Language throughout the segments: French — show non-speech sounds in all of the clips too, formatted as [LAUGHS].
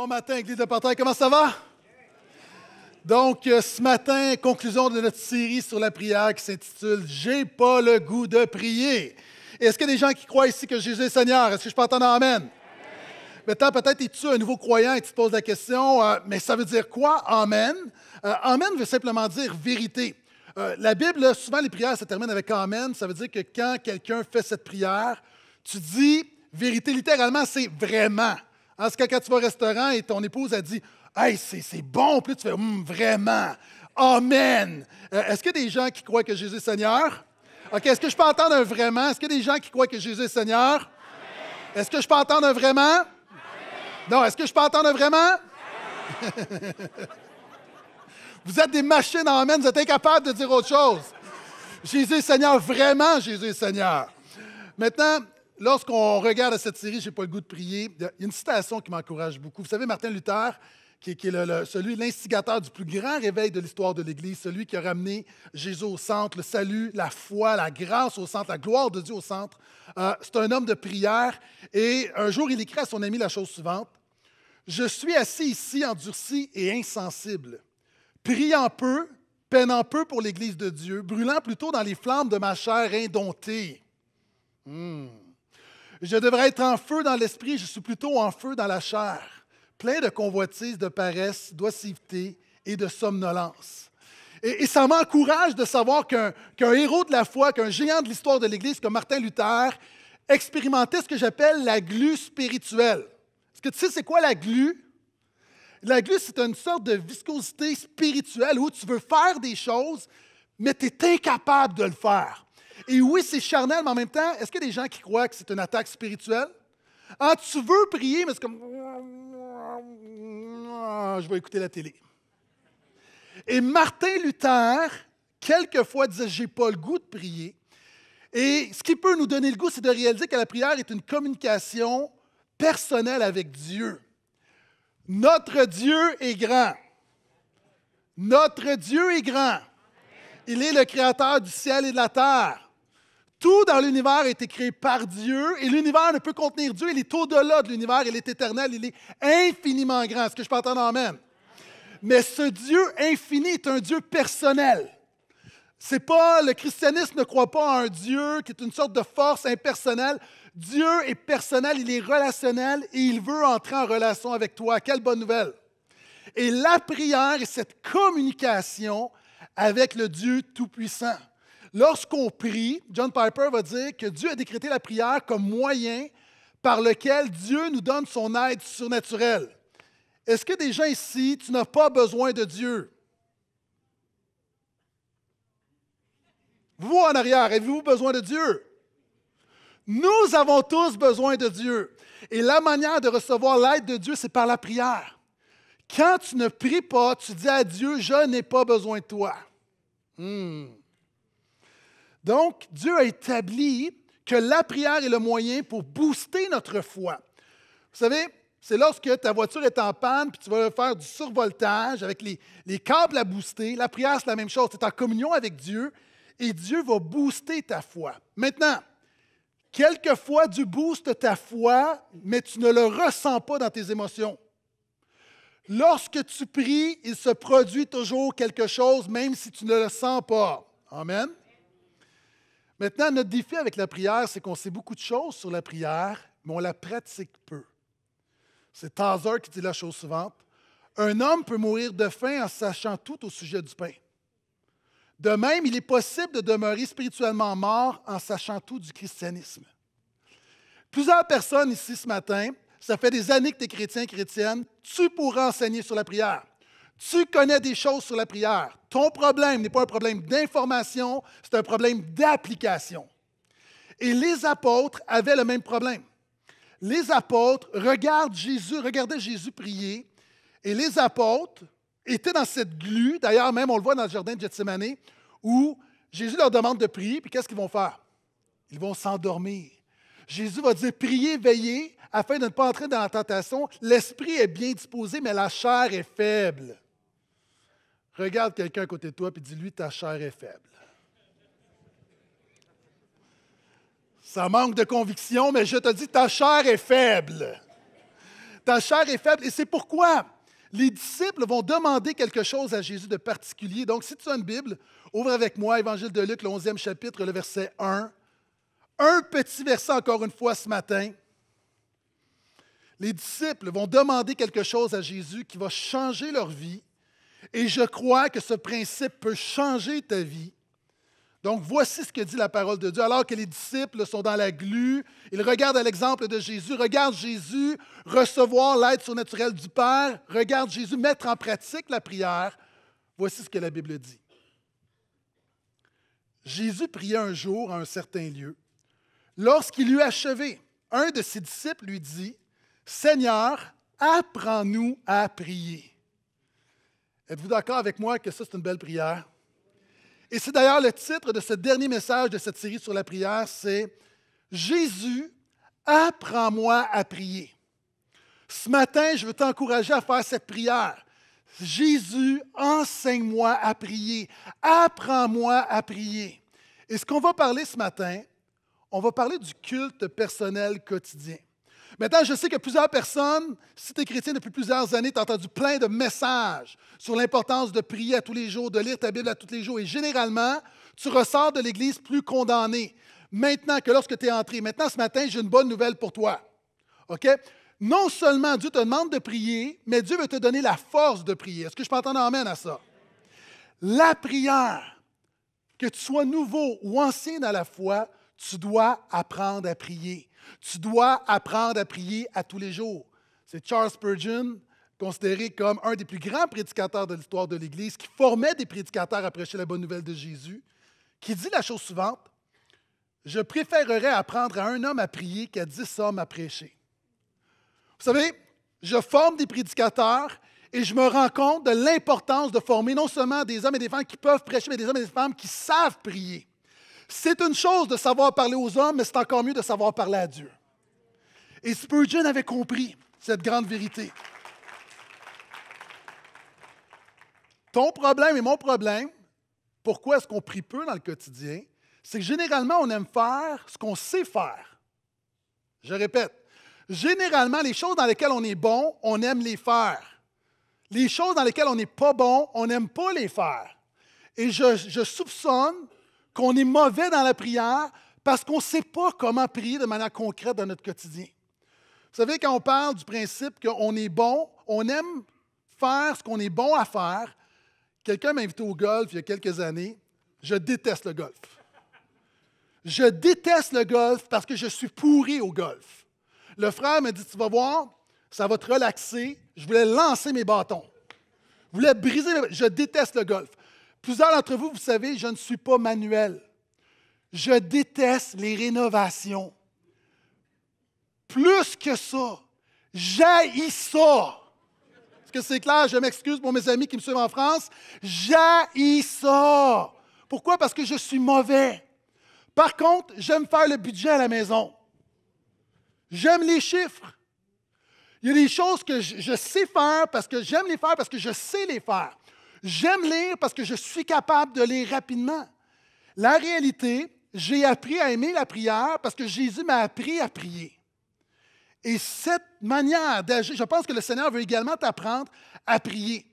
Bon matin, Église de Partage, comment ça va? Donc, euh, ce matin, conclusion de notre série sur la prière qui s'intitule J'ai pas le goût de prier. Est-ce qu'il y a des gens qui croient ici que Jésus est Seigneur? Est-ce que je peux entendre Amen? Maintenant, peut-être es-tu un nouveau croyant et tu te poses la question, euh, mais ça veut dire quoi, Amen? Euh, amen veut simplement dire vérité. la Bible, souvent les prières se terminent avec Amen. Ça veut dire que quand quelqu'un fait cette prière, tu dis vérité. Littéralement, c'est vraiment ce cas, quand tu vas au restaurant et ton épouse a dit Hey, c'est bon. Puis tu fais hum, Vraiment. Amen. Euh, est-ce qu'il y a des gens qui croient que Jésus est Seigneur? OK, est-ce que je peux entendre un vraiment? Est-ce qu'il y a des gens qui croient que Jésus est Seigneur? Est-ce que je peux entendre un vraiment? Non, est-ce que je peux entendre un vraiment? [LAUGHS] vous êtes des machines en vous êtes incapables de dire autre chose. Jésus est Seigneur, vraiment Jésus est Seigneur. Maintenant, lorsqu'on regarde cette série, j'ai n'ai pas le goût de prier, il y a une citation qui m'encourage beaucoup. Vous savez, Martin Luther, qui, est celui, l'instigateur du plus grand réveil de l'histoire de l'Église, celui qui a ramené Jésus au centre, le salut, la foi, la grâce au centre, la gloire de Dieu au centre. Euh, c'est un homme de prière et un jour, il écrit à son ami la chose suivante. Je suis assis ici endurci et insensible, priant peu, peinant peu pour l'Église de Dieu, brûlant plutôt dans les flammes de ma chair indomptée. Hmm. Je devrais être en feu dans l'esprit, je suis plutôt en feu dans la chair, plein de convoitises, de paresse, d'oisiveté et de somnolence. Et, ça m'encourage de savoir qu'un héros de la foi, qu'un géant de l'histoire de l'Église comme Martin Luther expérimentait ce que j'appelle la glu spirituelle. Est-ce que tu sais c'est quoi la glu? La glu, c'est une sorte de viscosité spirituelle où tu veux faire des choses, mais tu es incapable de le faire. Et oui, c'est charnel, mais en même temps, est-ce qu'il y a des gens qui croient que c'est une attaque spirituelle? Ah, tu veux prier, mais c'est comme. Ah, je vais écouter la télé. Et Martin Luther, quelquefois, disait J'ai pas le goût de prier. Et ce qui peut nous donner le goût, c'est de réaliser que la prière est une communication personnelle avec Dieu. Notre Dieu est grand. Notre Dieu est grand. Il est le créateur du ciel et de la terre. Tout dans l'univers a été créé par Dieu et l'univers ne peut contenir Dieu. Il est au-delà de l'univers, il est éternel, il est infiniment grand. Est-ce que je peux entendre Amen? Mais ce Dieu infini est un Dieu personnel. C'est pas le christianisme ne croit pas en un Dieu qui est une sorte de force impersonnelle. Dieu est personnel, il est relationnel et il veut entrer en relation avec toi. Quelle bonne nouvelle! Et la prière est cette communication avec le Dieu Tout-Puissant. Lorsqu'on prie, John Piper va dire que Dieu a décrété la prière comme moyen par lequel Dieu nous donne son aide surnaturelle. Est-ce que des gens ici, tu n'as pas besoin de Dieu? Vous en arrière, avez-vous besoin de Dieu? Nous avons tous besoin de Dieu. Et la manière de recevoir l'aide de Dieu, c'est par la prière. Quand tu ne pries pas, tu dis à Dieu, je n'ai pas besoin de toi. Hmm. Donc, Dieu a établi que la prière est le moyen pour booster notre foi. Vous savez, c'est lorsque ta voiture est en panne, puis tu vas faire du survoltage avec les, les câbles à booster. La prière, c'est la même chose. Tu es en communion avec Dieu et Dieu va booster ta foi. Maintenant, quelquefois, Dieu booste ta foi, mais tu ne le ressens pas dans tes émotions. Lorsque tu pries, il se produit toujours quelque chose, même si tu ne le sens pas. Amen. Maintenant, notre défi avec la prière, c'est qu'on sait beaucoup de choses sur la prière, mais on la pratique peu. C'est Tazer qui dit la chose suivante. Un homme peut mourir de faim en sachant tout au sujet du pain. De même, il est possible de demeurer spirituellement mort en sachant tout du christianisme. Plusieurs personnes ici ce matin, ça fait des années que tu es chrétien, chrétienne, tu pourras enseigner sur la prière. Tu connais des choses sur la prière. Ton problème n'est pas un problème d'information, c'est un problème d'application. Et les apôtres avaient le même problème. Les apôtres regardent Jésus, regardaient Jésus prier, et les apôtres étaient dans cette glue, d'ailleurs même on le voit dans le jardin de Gethsemane, où Jésus leur demande de prier, puis qu'est-ce qu'ils vont faire? Ils vont s'endormir. Jésus va dire, priez, veillez, afin de ne pas entrer dans la tentation. L'esprit est bien disposé, mais la chair est faible. Regarde quelqu'un à côté de toi et dis-lui ta chair est faible. Ça manque de conviction, mais je te dis ta chair est faible. Ta chair est faible et c'est pourquoi les disciples vont demander quelque chose à Jésus de particulier. Donc, si tu as une Bible, ouvre avec moi Évangile de Luc, le 11e chapitre, le verset 1. Un petit verset encore une fois ce matin. Les disciples vont demander quelque chose à Jésus qui va changer leur vie et je crois que ce principe peut changer ta vie. Donc voici ce que dit la parole de Dieu. Alors que les disciples sont dans la glu, ils regardent à l'exemple de Jésus, Regarde Jésus recevoir l'aide surnaturelle du Père, Regarde Jésus mettre en pratique la prière. Voici ce que la Bible dit. Jésus priait un jour à un certain lieu. Lorsqu'il eut achevé, un de ses disciples lui dit, Seigneur, apprends-nous à prier Êtes-vous d'accord avec moi que ça, c'est une belle prière? Et c'est d'ailleurs le titre de ce dernier message de cette série sur la prière, c'est Jésus, apprends-moi à prier. Ce matin, je veux t'encourager à faire cette prière. Jésus, enseigne-moi à prier. Apprends-moi à prier. Et ce qu'on va parler ce matin, on va parler du culte personnel quotidien. Maintenant, je sais que plusieurs personnes, si tu es chrétien depuis plusieurs années, tu as entendu plein de messages sur l'importance de prier à tous les jours, de lire ta Bible à tous les jours. Et généralement, tu ressors de l'Église plus condamné maintenant que lorsque tu es entré. Maintenant, ce matin, j'ai une bonne nouvelle pour toi. OK? Non seulement Dieu te demande de prier, mais Dieu veut te donner la force de prier. Est-ce que je peux entendre amène à ça? La prière, que tu sois nouveau ou ancien dans la foi, tu dois apprendre à prier. Tu dois apprendre à prier à tous les jours. C'est Charles Spurgeon, considéré comme un des plus grands prédicateurs de l'histoire de l'Église, qui formait des prédicateurs à prêcher la bonne nouvelle de Jésus, qui dit la chose suivante Je préférerais apprendre à un homme à prier qu'à dix hommes à prêcher. Vous savez, je forme des prédicateurs et je me rends compte de l'importance de former non seulement des hommes et des femmes qui peuvent prêcher, mais des hommes et des femmes qui savent prier. C'est une chose de savoir parler aux hommes, mais c'est encore mieux de savoir parler à Dieu. Et Spurgeon avait compris cette grande vérité. Ton problème et mon problème, pourquoi est-ce qu'on prie peu dans le quotidien? C'est que généralement, on aime faire ce qu'on sait faire. Je répète, généralement, les choses dans lesquelles on est bon, on aime les faire. Les choses dans lesquelles on n'est pas bon, on n'aime pas les faire. Et je, je soupçonne qu'on est mauvais dans la prière parce qu'on ne sait pas comment prier de manière concrète dans notre quotidien. Vous savez, quand on parle du principe qu'on est bon, on aime faire ce qu'on est bon à faire. Quelqu'un m'a invité au golf il y a quelques années. Je déteste le golf. Je déteste le golf parce que je suis pourri au golf. Le frère m'a dit Tu vas voir, ça va te relaxer. Je voulais lancer mes bâtons. Je voulais briser Je déteste le golf. Plusieurs d'entre vous, vous savez, je ne suis pas manuel. Je déteste les rénovations. Plus que ça, j'haïs ça. Est-ce que c'est clair? Je m'excuse pour mes amis qui me suivent en France. J'haïs ça. Pourquoi? Parce que je suis mauvais. Par contre, j'aime faire le budget à la maison. J'aime les chiffres. Il y a des choses que je, je sais faire parce que j'aime les faire, parce que je sais les faire. J'aime lire parce que je suis capable de lire rapidement. La réalité, j'ai appris à aimer la prière parce que Jésus m'a appris à prier. Et cette manière d'agir, je pense que le Seigneur veut également t'apprendre à prier.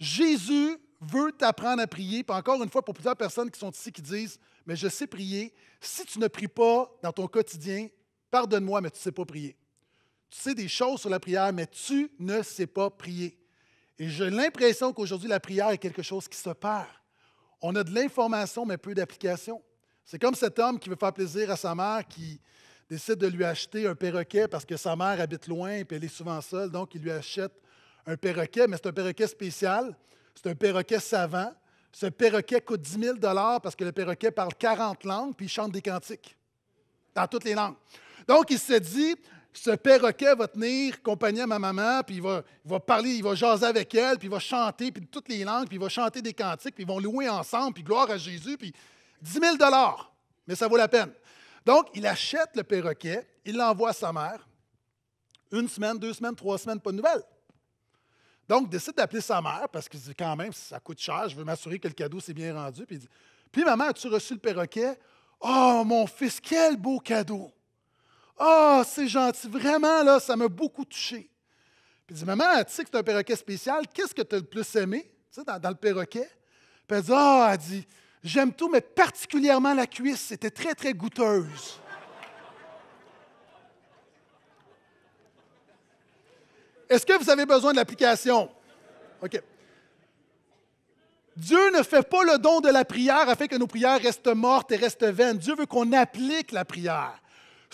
Jésus veut t'apprendre à prier. Puis encore une fois, pour plusieurs personnes qui sont ici qui disent Mais je sais prier. Si tu ne pries pas dans ton quotidien, pardonne-moi, mais tu ne sais pas prier. Tu sais des choses sur la prière, mais tu ne sais pas prier. Et j'ai l'impression qu'aujourd'hui, la prière est quelque chose qui se perd. On a de l'information, mais peu d'application. C'est comme cet homme qui veut faire plaisir à sa mère, qui décide de lui acheter un perroquet parce que sa mère habite loin et elle est souvent seule, donc il lui achète un perroquet, mais c'est un perroquet spécial, c'est un perroquet savant. Ce perroquet coûte 10 000 parce que le perroquet parle 40 langues puis il chante des cantiques dans toutes les langues. Donc il se dit, ce perroquet va tenir compagnie à ma maman, puis il va, parler, il va jaser avec elle, puis il va chanter, puis toutes les langues, puis il va chanter des cantiques, puis ils vont louer ensemble, puis gloire à Jésus, puis 10 000 mais ça vaut la peine. Donc, il achète le perroquet, il l'envoie à sa mère. Une semaine, deux semaines, trois semaines, pas de nouvelles. Donc, il décide d'appeler sa mère parce qu'il dit quand même, ça coûte cher, je veux m'assurer que le cadeau s'est bien rendu. Puis il dit Puis, maman, as-tu reçu le perroquet Oh, mon fils, quel beau cadeau ah, c'est gentil, vraiment, là, ça m'a beaucoup touché. Puis il dit Maman, tu sais que c'est un perroquet spécial, qu'est-ce que tu as le plus aimé tu sais, dans, le perroquet Puis elle dit Ah, elle dit J'aime tout, mais particulièrement la cuisse, c'était très, très goûteuse. Est-ce que vous avez besoin de l'application? OK. Dieu ne fait pas le don de la prière afin que nos prières restent mortes et restent vaines. Dieu veut qu'on applique la prière.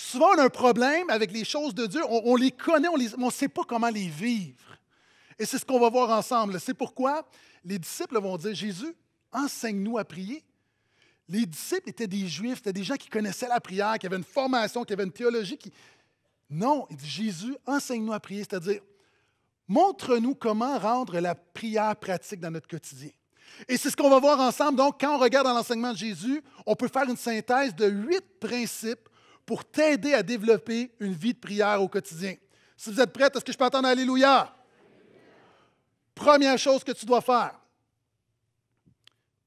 Souvent, on a un problème avec les choses de Dieu. On, les connaît, on mais on ne sait pas comment les vivre. Et c'est ce qu'on va voir ensemble. C'est pourquoi les disciples vont dire, Jésus, enseigne-nous à prier. Les disciples étaient des juifs, c'était des gens qui connaissaient la prière, qui avaient une formation, qui avaient une théologie. Qui... Non, Jésus, enseigne-nous à prier, c'est-à-dire, montre-nous comment rendre la prière pratique dans notre quotidien. Et c'est ce qu'on va voir ensemble. Donc, quand on regarde dans l'enseignement de Jésus, on peut faire une synthèse de huit principes pour t'aider à développer une vie de prière au quotidien. Si vous êtes prête, est-ce que je peux entendre Alléluia? Première chose que tu dois faire,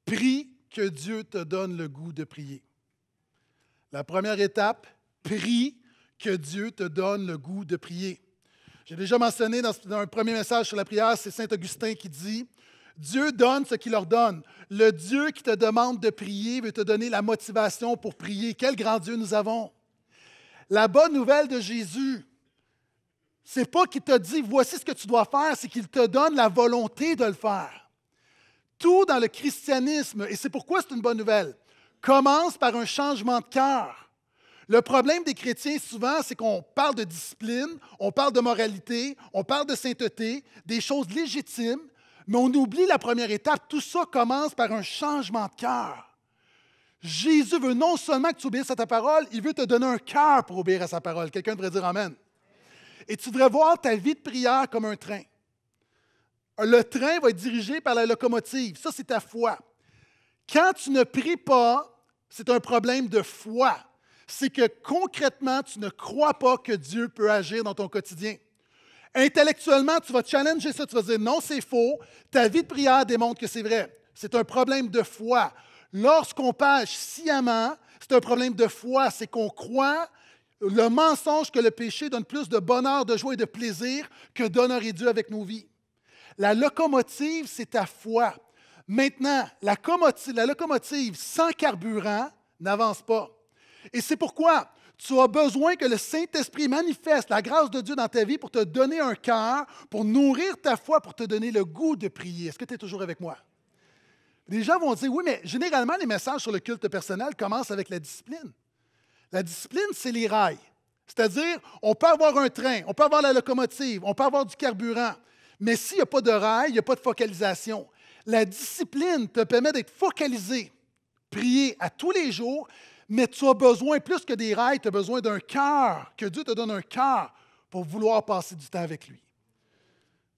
prie que Dieu te donne le goût de prier. La première étape, prie que Dieu te donne le goût de prier. J'ai déjà mentionné dans, un premier message sur la prière, c'est Saint Augustin qui dit, Dieu donne ce qu'il ordonne. Le Dieu qui te demande de prier veut te donner la motivation pour prier. Quel grand Dieu nous avons. La bonne nouvelle de Jésus, c'est pas qu'il te dit voici ce que tu dois faire, c'est qu'il te donne la volonté de le faire. Tout dans le christianisme, et c'est pourquoi c'est une bonne nouvelle, commence par un changement de cœur. Le problème des chrétiens, souvent, c'est qu'on parle de discipline, on parle de moralité, on parle de sainteté, des choses légitimes, mais on oublie la première étape. Tout ça commence par un changement de cœur. Jésus veut non seulement que tu obéisses à ta parole, il veut te donner un cœur pour obéir à sa parole. Quelqu'un devrait dire Amen. Et tu devrais voir ta vie de prière comme un train. Le train va être dirigé par la locomotive. Ça, c'est ta foi. Quand tu ne pries pas, c'est un problème de foi. C'est que concrètement, tu ne crois pas que Dieu peut agir dans ton quotidien. Intellectuellement, tu vas challenger ça, tu vas dire non, c'est faux. Ta vie de prière démontre que c'est vrai. C'est un problème de foi. Lorsqu'on pêche sciemment, c'est un problème de foi, c'est qu'on croit le mensonge que le péché donne plus de bonheur, de joie et de plaisir que d'honorer Dieu avec nos vies. La locomotive, c'est ta foi. Maintenant, la, la locomotive sans carburant n'avance pas. Et c'est pourquoi tu as besoin que le Saint-Esprit manifeste la grâce de Dieu dans ta vie pour te donner un cœur, pour nourrir ta foi, pour te donner le goût de prier. Est-ce que tu es toujours avec moi? Les gens vont dire, oui, mais généralement, les messages sur le culte personnel commencent avec la discipline. La discipline, c'est les rails. C'est-à-dire, on peut avoir un train, on peut avoir la locomotive, on peut avoir du carburant, mais s'il n'y a pas de rail, il n'y a pas de focalisation. La discipline te permet d'être focalisé, prier à tous les jours, mais tu as besoin plus que des rails, tu as besoin d'un cœur, que Dieu te donne un cœur pour vouloir passer du temps avec lui.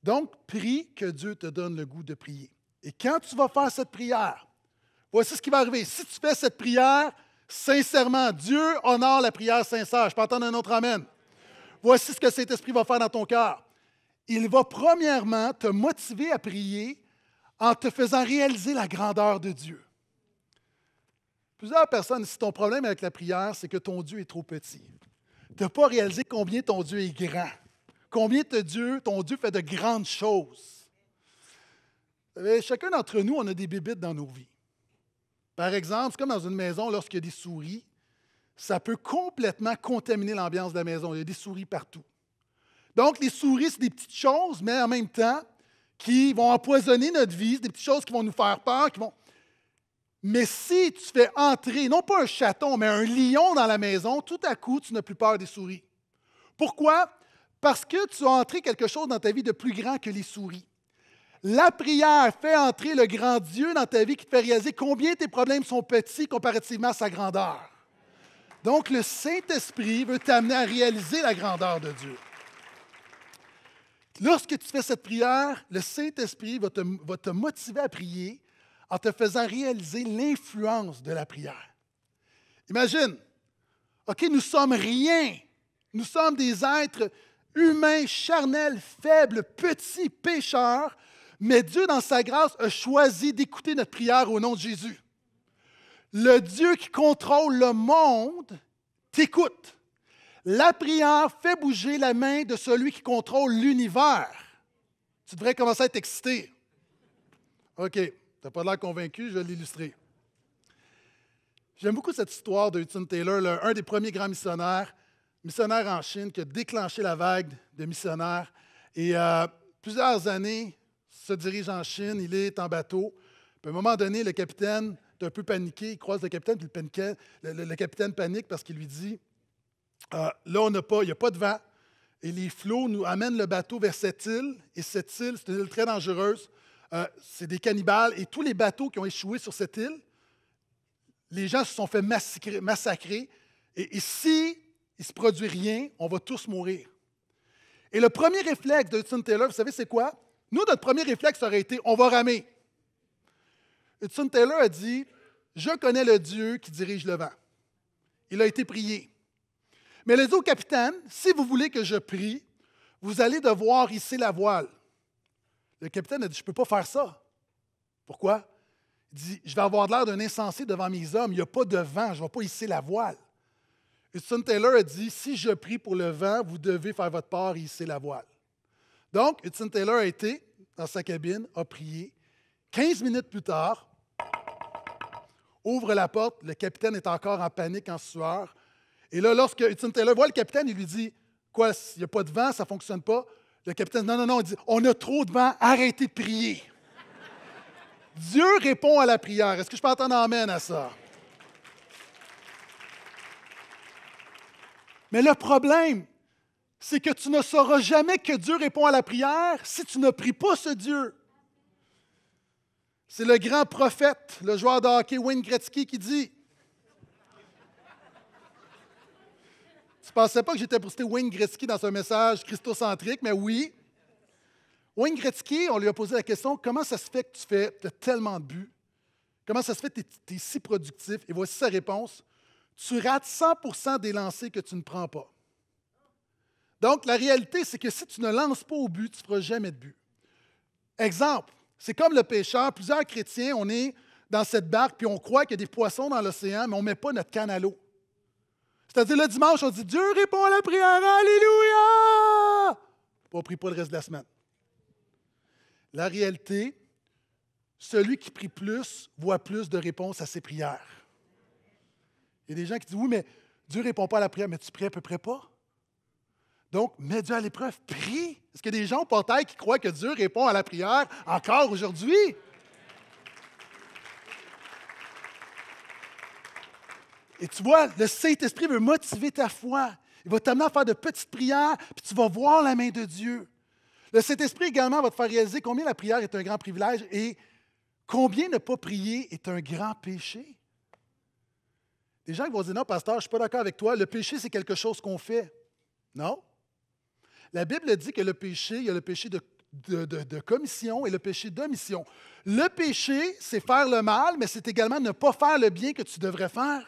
Donc, prie que Dieu te donne le goût de prier. Et quand tu vas faire cette prière, voici ce qui va arriver. Si tu fais cette prière sincèrement, Dieu honore la prière sincère. Je peux entendre un autre Amen. Voici ce que cet esprit va faire dans ton cœur. Il va premièrement te motiver à prier en te faisant réaliser la grandeur de Dieu. Plusieurs personnes, si ton problème avec la prière, c'est que ton Dieu est trop petit. Tu n'as pas réalisé combien ton Dieu est grand, combien ton Dieu fait de grandes choses. Euh, chacun d'entre nous, on a des bébites dans nos vies. Par exemple, c'est comme dans une maison, lorsqu'il y a des souris, ça peut complètement contaminer l'ambiance de la maison. Il y a des souris partout. Donc, les souris, c'est des petites choses, mais en même temps, qui vont empoisonner notre vie, des petites choses qui vont nous faire peur, qui vont. Mais si tu fais entrer, non pas un chaton, mais un lion dans la maison, tout à coup, tu n'as plus peur des souris. Pourquoi? Parce que tu as entré quelque chose dans ta vie de plus grand que les souris. La prière fait entrer le grand Dieu dans ta vie qui te fait réaliser combien tes problèmes sont petits comparativement à sa grandeur. Donc, le Saint-Esprit veut t'amener à réaliser la grandeur de Dieu. Lorsque tu fais cette prière, le Saint-Esprit va te, motiver à prier en te faisant réaliser l'influence de la prière. Imagine, OK, nous sommes rien. Nous sommes des êtres humains, charnels, faibles, petits pécheurs mais Dieu, dans sa grâce, a choisi d'écouter notre prière au nom de Jésus. Le Dieu qui contrôle le monde t'écoute. La prière fait bouger la main de celui qui contrôle l'univers. Tu devrais commencer à être excité. OK, tu n'as pas l'air convaincu, je vais l'illustrer. J'aime beaucoup cette histoire de Hudson Taylor, un des premiers grands missionnaires, missionnaire en Chine, qui a déclenché la vague de missionnaires. Et euh, plusieurs années se dirige en Chine, il est en bateau. Puis à un moment donné, le capitaine est un peu paniqué, il croise le capitaine, puis le, le, capitaine panique parce qu'il lui dit ah, Là, on n'a pas, il n'y a pas de vent, et les flots nous amènent le bateau vers cette île, et cette île, c'est une île très dangereuse. Euh, c'est des cannibales, et tous les bateaux qui ont échoué sur cette île, les gens se sont fait massacrer, et, s'il il ne se produit rien, on va tous mourir. Et le premier réflexe de Hudson Taylor, vous savez, c'est quoi? Nous, notre premier réflexe aurait été on va ramer. Hudson Taylor a dit Je connais le Dieu qui dirige le vent. Il a été prié. Mais les a dit au capitaine Si vous voulez que je prie, vous allez devoir hisser la voile. Le capitaine a dit Je ne peux pas faire ça. Pourquoi Il dit Je vais avoir l'air d'un insensé devant mes hommes. Il n'y a pas de vent. Je ne vais pas hisser la voile. Hudson Taylor a dit Si je prie pour le vent, vous devez faire votre part et hisser la voile. Donc, Hudson Taylor a été dans sa cabine, a prié. 15 minutes plus tard, ouvre la porte, le capitaine est encore en panique, en sueur. Et là, lorsque Hudson Taylor voit le capitaine, il lui dit Quoi, il n'y a pas de vent, ça ne fonctionne pas. Le capitaine Non, non, non, il dit On a trop de vent, arrêtez de prier. Dieu répond à la prière. Est-ce que je peux entendre Amen à ça? Mais le problème, c'est que tu ne sauras jamais que Dieu répond à la prière si tu ne pries pas ce Dieu. C'est le grand prophète, le joueur de hockey Wayne Gretzky, qui dit Tu pensais pas que j'étais pour citer Wayne Gretzky dans un message christocentrique, mais oui. Wayne Gretzky, on lui a posé la question Comment ça se fait que tu fais as tellement de buts Comment ça se fait que tu es si productif Et voici sa réponse Tu rates 100 des lancers que tu ne prends pas. Donc, la réalité, c'est que si tu ne lances pas au but, tu ne feras jamais de but. Exemple, c'est comme le pêcheur. Plusieurs chrétiens, on est dans cette barque, puis on croit qu'il y a des poissons dans l'océan, mais on ne met pas notre canne à l'eau. C'est-à-dire, le dimanche, on dit Dieu répond à la prière, Alléluia! On ne prie pas le reste de la semaine. La réalité, celui qui prie plus voit plus de réponses à ses prières. Il y a des gens qui disent Oui, mais Dieu ne répond pas à la prière, mais tu pries à peu près pas. Donc, mets Dieu à l'épreuve, prie. Est-ce qu'il y a des gens au portail qui croient que Dieu répond à la prière encore aujourd'hui? Et tu vois, le Saint-Esprit veut motiver ta foi. Il va t'amener à faire de petites prières, puis tu vas voir la main de Dieu. Le Saint-Esprit également va te faire réaliser combien la prière est un grand privilège et combien ne pas prier est un grand péché. Des gens qui vont dire, non, pasteur, je ne suis pas d'accord avec toi, le péché, c'est quelque chose qu'on fait. Non, la Bible dit que le péché, il y a le péché de, commission et le péché d'omission. Le péché, c'est faire le mal, mais c'est également ne pas faire le bien que tu devrais faire.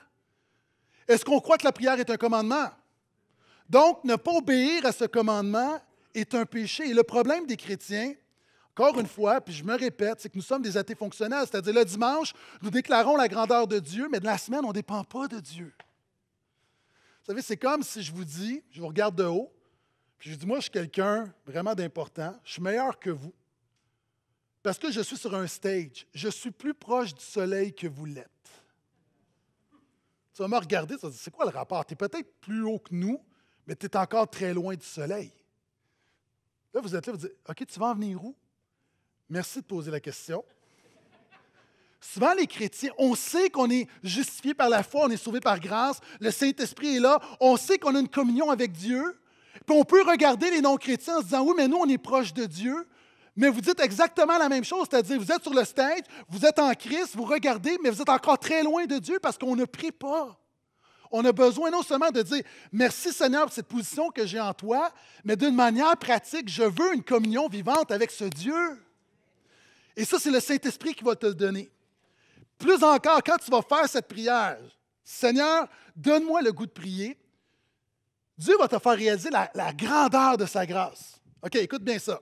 Est-ce qu'on croit que la prière est un commandement? Donc, ne pas obéir à ce commandement est un péché. Et le problème des chrétiens, encore une fois, puis je me répète, c'est que nous sommes des athées fonctionnels, c'est-à-dire le dimanche, nous déclarons la grandeur de Dieu, mais de la semaine, on ne dépend pas de Dieu. Vous savez, c'est comme si je vous dis, je vous regarde de haut, puis je dis, moi, je suis quelqu'un vraiment d'important. Je suis meilleur que vous. Parce que je suis sur un stage. Je suis plus proche du soleil que vous l'êtes. Tu vas me regarder, tu vas dire, c'est quoi le rapport? Tu es peut-être plus haut que nous, mais tu es encore très loin du soleil. Là, vous êtes là, vous dites, OK, tu vas en venir où? Merci de poser la question. Souvent, les chrétiens, on sait qu'on est justifié par la foi, on est sauvé par grâce, le Saint-Esprit est là, on sait qu'on a une communion avec Dieu, puis on peut regarder les non-chrétiens en se disant, oui, mais nous, on est proche de Dieu. Mais vous dites exactement la même chose, c'est-à-dire vous êtes sur le stage, vous êtes en Christ, vous regardez, mais vous êtes encore très loin de Dieu parce qu'on ne prie pas. On a besoin non seulement de dire merci Seigneur pour cette position que j'ai en toi, mais d'une manière pratique, je veux une communion vivante avec ce Dieu. Et ça, c'est le Saint-Esprit qui va te le donner. Plus encore, quand tu vas faire cette prière, Seigneur, donne-moi le goût de prier, Dieu va te faire réaliser la, grandeur de sa grâce. OK, écoute bien ça.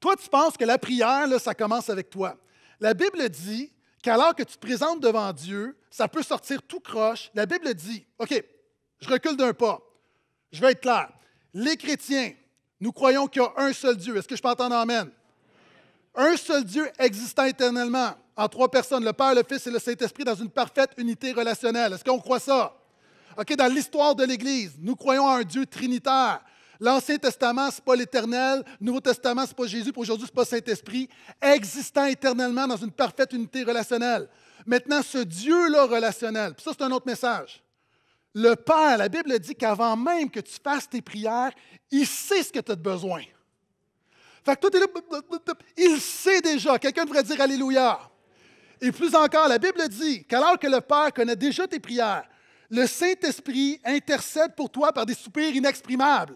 Toi, tu penses que la prière, ça commence avec toi. La Bible dit qu'alors que tu te présentes devant Dieu, ça peut sortir tout croche. La Bible dit, OK, je recule d'un pas. Je vais être clair. Les chrétiens, nous croyons qu'il y a un seul Dieu. Est-ce que je peux entendre Amen? Un seul Dieu existant éternellement en trois personnes, le Père, le Fils et le Saint-Esprit, dans une parfaite unité relationnelle. Est-ce qu'on croit ça? dans l'histoire de l'Église, nous croyons à un Dieu trinitaire. L'Ancien Testament, ce n'est pas l'Éternel. Nouveau Testament, ce n'est pas Jésus. pour aujourd'hui, ce n'est pas Saint-Esprit. Existant éternellement dans une parfaite unité relationnelle. Maintenant, ce Dieu-là relationnel, puis ça, c'est un autre message. Le Père, la Bible dit qu'avant même que tu fasses tes prières, il sait ce que tu as besoin. Fait que toi, il sait déjà. Quelqu'un devrait dire Alléluia. Et plus encore, la Bible dit qu'alors que le Père connaît déjà tes prières, le Saint-Esprit intercède pour toi par des soupirs inexprimables.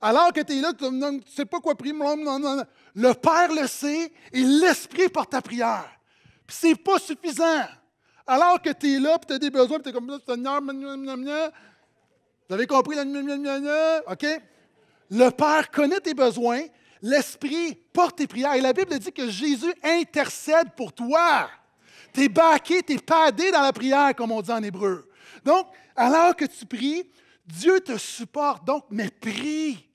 Alors que tu es là, tu ne sais pas quoi prier, le Père le sait et l'Esprit porte ta prière. Puis c'est pas suffisant. Alors que tu es là, puis tu as des besoins, puis tu es comme ça. vous avez compris, OK? Le Père connaît tes besoins, l'Esprit porte tes prières. Et la Bible dit que Jésus intercède pour toi. Tu es baqué, tu es padé dans la prière, comme on dit en hébreu. Donc, alors que tu pries, Dieu te supporte. Donc, mais prie.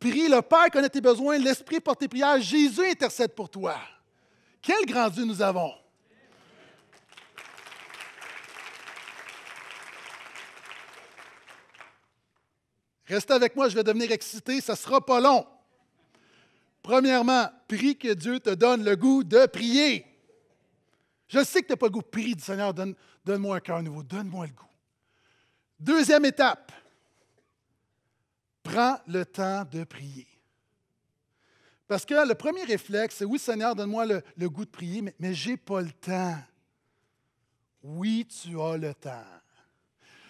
Prie. Le Père connaît tes besoins, l'Esprit porte tes prières, Jésus intercède pour toi. Quel grand Dieu nous avons! Reste avec moi, je vais devenir excité, ça ne sera pas long. Premièrement, prie que Dieu te donne le goût de prier. Je sais que tu n'as pas le goût. Prie, du Seigneur, donne, donne-moi un cœur nouveau, donne-moi le goût. Deuxième étape, prends le temps de prier. Parce que le premier réflexe, c'est oui Seigneur, donne-moi le, goût de prier, mais, mais je n'ai pas le temps. Oui, tu as le temps.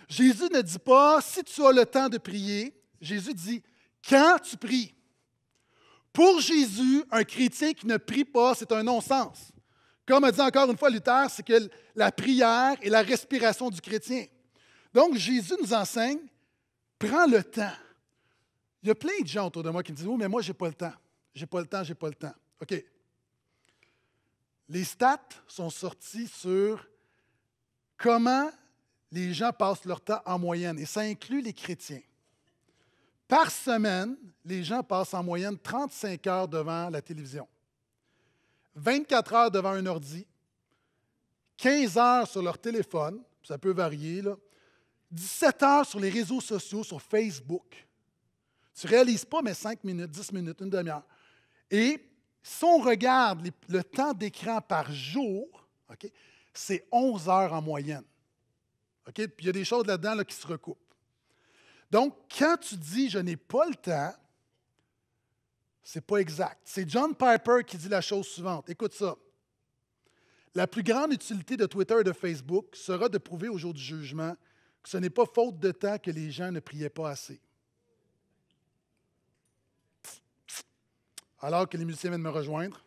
Jésus ne dit pas si tu as le temps de prier. Jésus dit quand tu pries. Pour Jésus, un chrétien qui ne prie pas, c'est un non-sens. Comme a dit encore une fois Luther, c'est que la prière est la respiration du chrétien. Donc, Jésus nous enseigne, prends le temps. Il y a plein de gens autour de moi qui me disent, oui, mais moi, je n'ai pas le temps. J'ai pas le temps, j'ai pas le temps. OK. Les stats sont sortis sur comment les gens passent leur temps en moyenne, et ça inclut les chrétiens. Par semaine, les gens passent en moyenne 35 heures devant la télévision, 24 heures devant un ordi, 15 heures sur leur téléphone, ça peut varier, là, 17 heures sur les réseaux sociaux, sur Facebook. Tu ne réalises pas, mais 5 minutes, 10 minutes, une demi-heure. Et si on regarde le temps d'écran par jour, c'est 11 heures en moyenne. Puis il y a des choses là-dedans qui se recoupent. Donc, quand tu dis je n'ai pas le temps, c'est pas exact. C'est John Piper qui dit la chose suivante. Écoute ça. La plus grande utilité de Twitter et de Facebook sera de prouver au jour du jugement ce n'est pas faute de temps que les gens ne priaient pas assez. Alors que les musiciens viennent me rejoindre.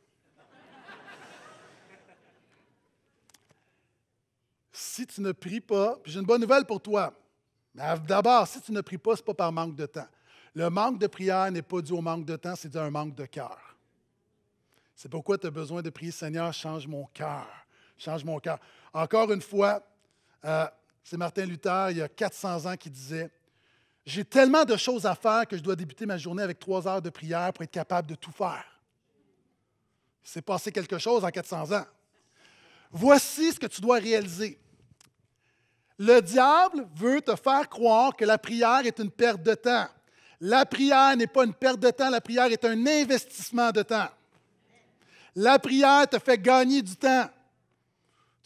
si tu ne pries pas, j'ai une bonne nouvelle pour toi. D'abord, si tu ne pries pas, ce n'est pas par manque de temps. Le manque de prière n'est pas dû au manque de temps, c'est dû à un manque de cœur. C'est pourquoi tu as besoin de prier, Seigneur, change mon cœur. Change mon cœur. Encore une fois, euh, c'est Martin Luther, il y a 400 ans, qui disait J'ai tellement de choses à faire que je dois débuter ma journée avec trois heures de prière pour être capable de tout faire. c'est s'est passé quelque chose en 400 ans. Voici ce que tu dois réaliser. Le diable veut te faire croire que la prière est une perte de temps. La prière n'est pas une perte de temps, la prière est un investissement de temps. La prière te fait gagner du temps.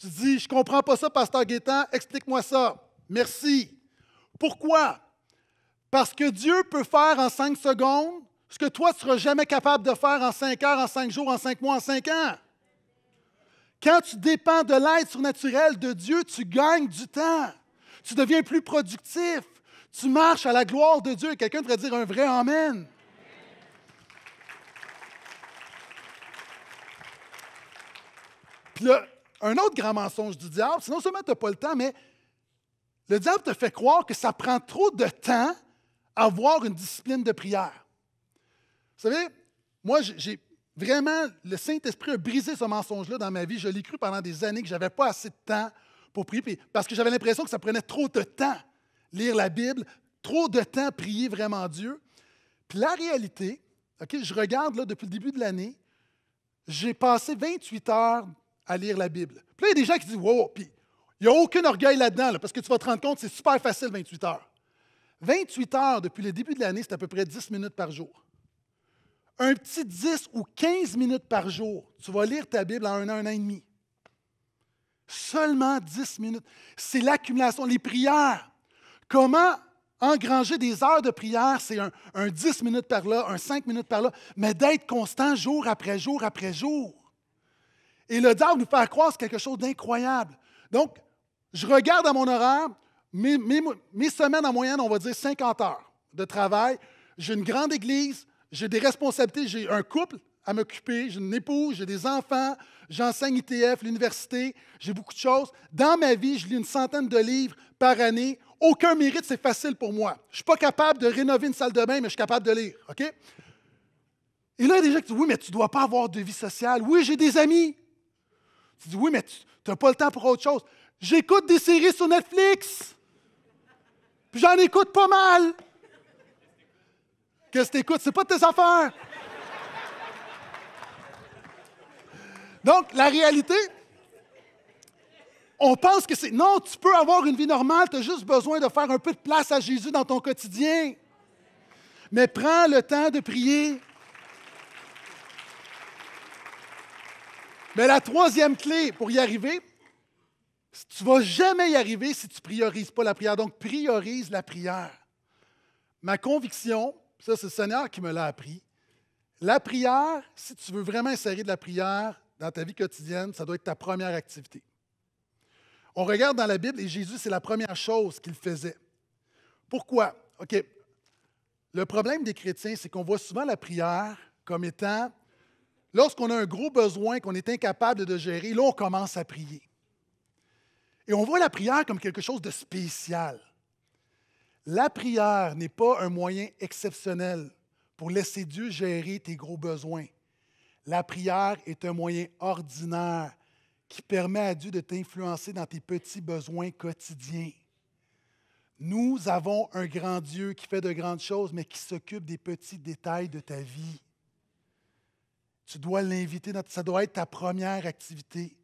Tu dis, je comprends pas ça, pasteur Guétan, explique-moi ça. Merci. Pourquoi? Parce que Dieu peut faire en cinq secondes ce que toi, tu ne seras jamais capable de faire en cinq heures, en cinq jours, en cinq mois, en cinq ans. Quand tu dépends de l'aide surnaturelle de Dieu, tu gagnes du temps. Tu deviens plus productif. Tu marches à la gloire de Dieu. Quelqu'un devrait dire un vrai Amen. Puis là, un autre grand mensonge du diable, sinon non seulement tu n'as pas le temps, mais le diable te fait croire que ça prend trop de temps à avoir une discipline de prière. Vous savez, moi, j'ai vraiment, le Saint-Esprit a brisé ce mensonge-là dans ma vie. Je l'ai cru pendant des années que je n'avais pas assez de temps pour prier, parce que j'avais l'impression que ça prenait trop de temps lire la Bible, trop de temps prier vraiment Dieu. Puis la réalité, je regarde là, depuis le début de l'année, j'ai passé 28 heures à lire la Bible. Puis là, il y a des gens qui disent Wow, puis il n'y a aucun orgueil là-dedans, parce que tu vas te rendre compte, c'est super facile 28 heures. 28 heures depuis le début de l'année, c'est à peu près 10 minutes par jour. Un petit 10 ou 15 minutes par jour, tu vas lire ta Bible en un an, un an et demi. Seulement 10 minutes. C'est l'accumulation, les prières. Comment engranger des heures de prière, c'est un 10 minutes par là, un 5 minutes par là, mais d'être constant jour après jour après jour. Et le diable nous fait croire quelque chose d'incroyable. Donc, je regarde à mon horaire, mes, semaines en moyenne, on va dire 50 heures de travail. J'ai une grande église, j'ai des responsabilités, j'ai un couple à m'occuper, j'ai une épouse, j'ai des enfants, j'enseigne ITF, l'université, j'ai beaucoup de choses. Dans ma vie, je lis une centaine de livres par année. Aucun mérite, c'est facile pour moi. Je ne suis pas capable de rénover une salle de bain, mais je suis capable de lire, OK? Et là, il y a des gens qui disent, oui, mais tu ne dois pas avoir de vie sociale. Oui, j'ai des amis, tu dis, oui, mais tu n'as pas le temps pour autre chose. J'écoute des séries sur Netflix. Puis j'en écoute pas mal. Qu'est-ce que Ce C'est pas de tes affaires. Donc, la réalité, on pense que c'est. Non, tu peux avoir une vie normale, tu as juste besoin de faire un peu de place à Jésus dans ton quotidien. Mais prends le temps de prier. Mais la troisième clé pour y arriver, tu ne vas jamais y arriver si tu ne priorises pas la prière. Donc, priorise la prière. Ma conviction, ça c'est le Seigneur qui me l'a appris, la prière, si tu veux vraiment insérer de la prière dans ta vie quotidienne, ça doit être ta première activité. On regarde dans la Bible et Jésus, c'est la première chose qu'il faisait. Pourquoi? OK. Le problème des chrétiens, c'est qu'on voit souvent la prière comme étant Lorsqu'on a un gros besoin qu'on est incapable de gérer, là, on commence à prier. Et on voit la prière comme quelque chose de spécial. La prière n'est pas un moyen exceptionnel pour laisser Dieu gérer tes gros besoins. La prière est un moyen ordinaire qui permet à Dieu de t'influencer dans tes petits besoins quotidiens. Nous avons un grand Dieu qui fait de grandes choses, mais qui s'occupe des petits détails de ta vie. Tu dois l'inviter. Ça doit être ta première activité.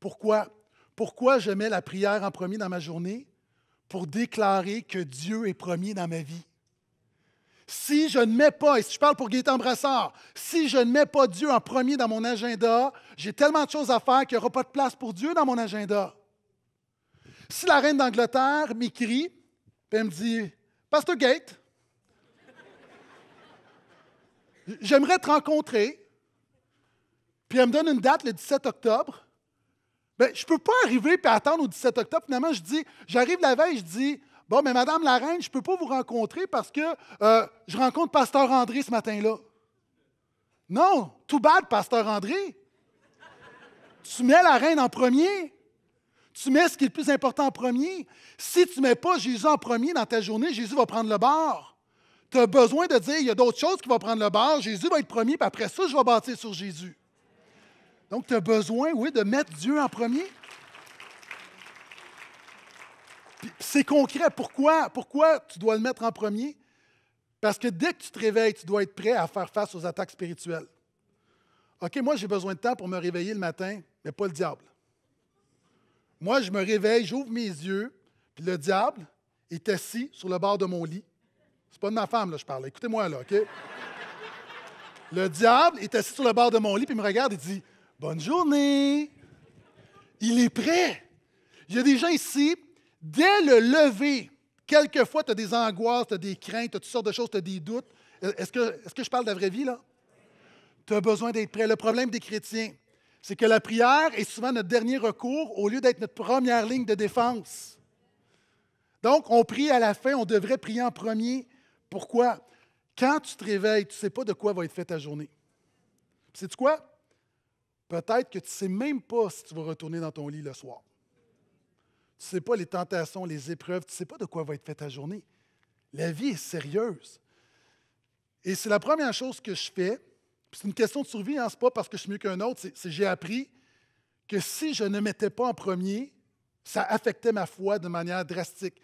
Pourquoi? Pourquoi je mets la prière en premier dans ma journée? Pour déclarer que Dieu est premier dans ma vie. Si je ne mets pas, et si je parle pour Gaëtan Brassard, si je ne mets pas Dieu en premier dans mon agenda, j'ai tellement de choses à faire qu'il n'y aura pas de place pour Dieu dans mon agenda. Si la reine d'Angleterre m'écrit, elle me dit Pasteur Gate, j'aimerais te rencontrer. Il elle me donne une date le 17 octobre. Ben, je ne peux pas arriver et attendre au 17 octobre. Finalement, je dis, j'arrive la veille, je dis, bon, mais Madame la Reine, je ne peux pas vous rencontrer parce que euh, je rencontre Pasteur André ce matin-là. Non, tout bad, Pasteur André. tu mets la Reine en premier. Tu mets ce qui est le plus important en premier. Si tu ne mets pas Jésus en premier dans ta journée, Jésus va prendre le bord. Tu as besoin de dire, il y a d'autres choses qui vont prendre le bord. Jésus va être premier, puis après ça, je vais bâtir sur Jésus. Donc, tu as besoin, oui, de mettre Dieu en premier. C'est concret. Pourquoi, pourquoi tu dois le mettre en premier? Parce que dès que tu te réveilles, tu dois être prêt à faire face aux attaques spirituelles. OK, moi, j'ai besoin de temps pour me réveiller le matin, mais pas le diable. Moi, je me réveille, j'ouvre mes yeux, puis le diable est assis sur le bord de mon lit. C'est pas de ma femme, là, je parle. Écoutez-moi, là, OK? Le diable est assis sur le bord de mon lit, puis il me regarde et dit Bonne journée. Il est prêt. Il y a des gens ici, dès le lever, quelquefois, tu as des angoisses, tu as des craintes, tu as toutes sortes de choses, tu as des doutes. Euh, est-ce que, que je parle de la vraie vie, là? Tu as besoin d'être prêt. Le problème des chrétiens, c'est que la prière est souvent notre dernier recours au lieu d'être notre première ligne de défense. Donc, on prie à la fin, on devrait prier en premier. Pourquoi? Quand tu te réveilles, tu ne sais pas de quoi va être faite ta journée. sais de quoi? Peut-être que tu ne sais même pas si tu vas retourner dans ton lit le soir. Tu ne sais pas les tentations, les épreuves, tu ne sais pas de quoi va être faite ta journée. La vie est sérieuse. Et c'est la première chose que je fais. C'est une question de survie, hein, ce n'est pas parce que je suis mieux qu'un autre, c'est j'ai appris que si je ne mettais pas en premier, ça affectait ma foi de manière drastique.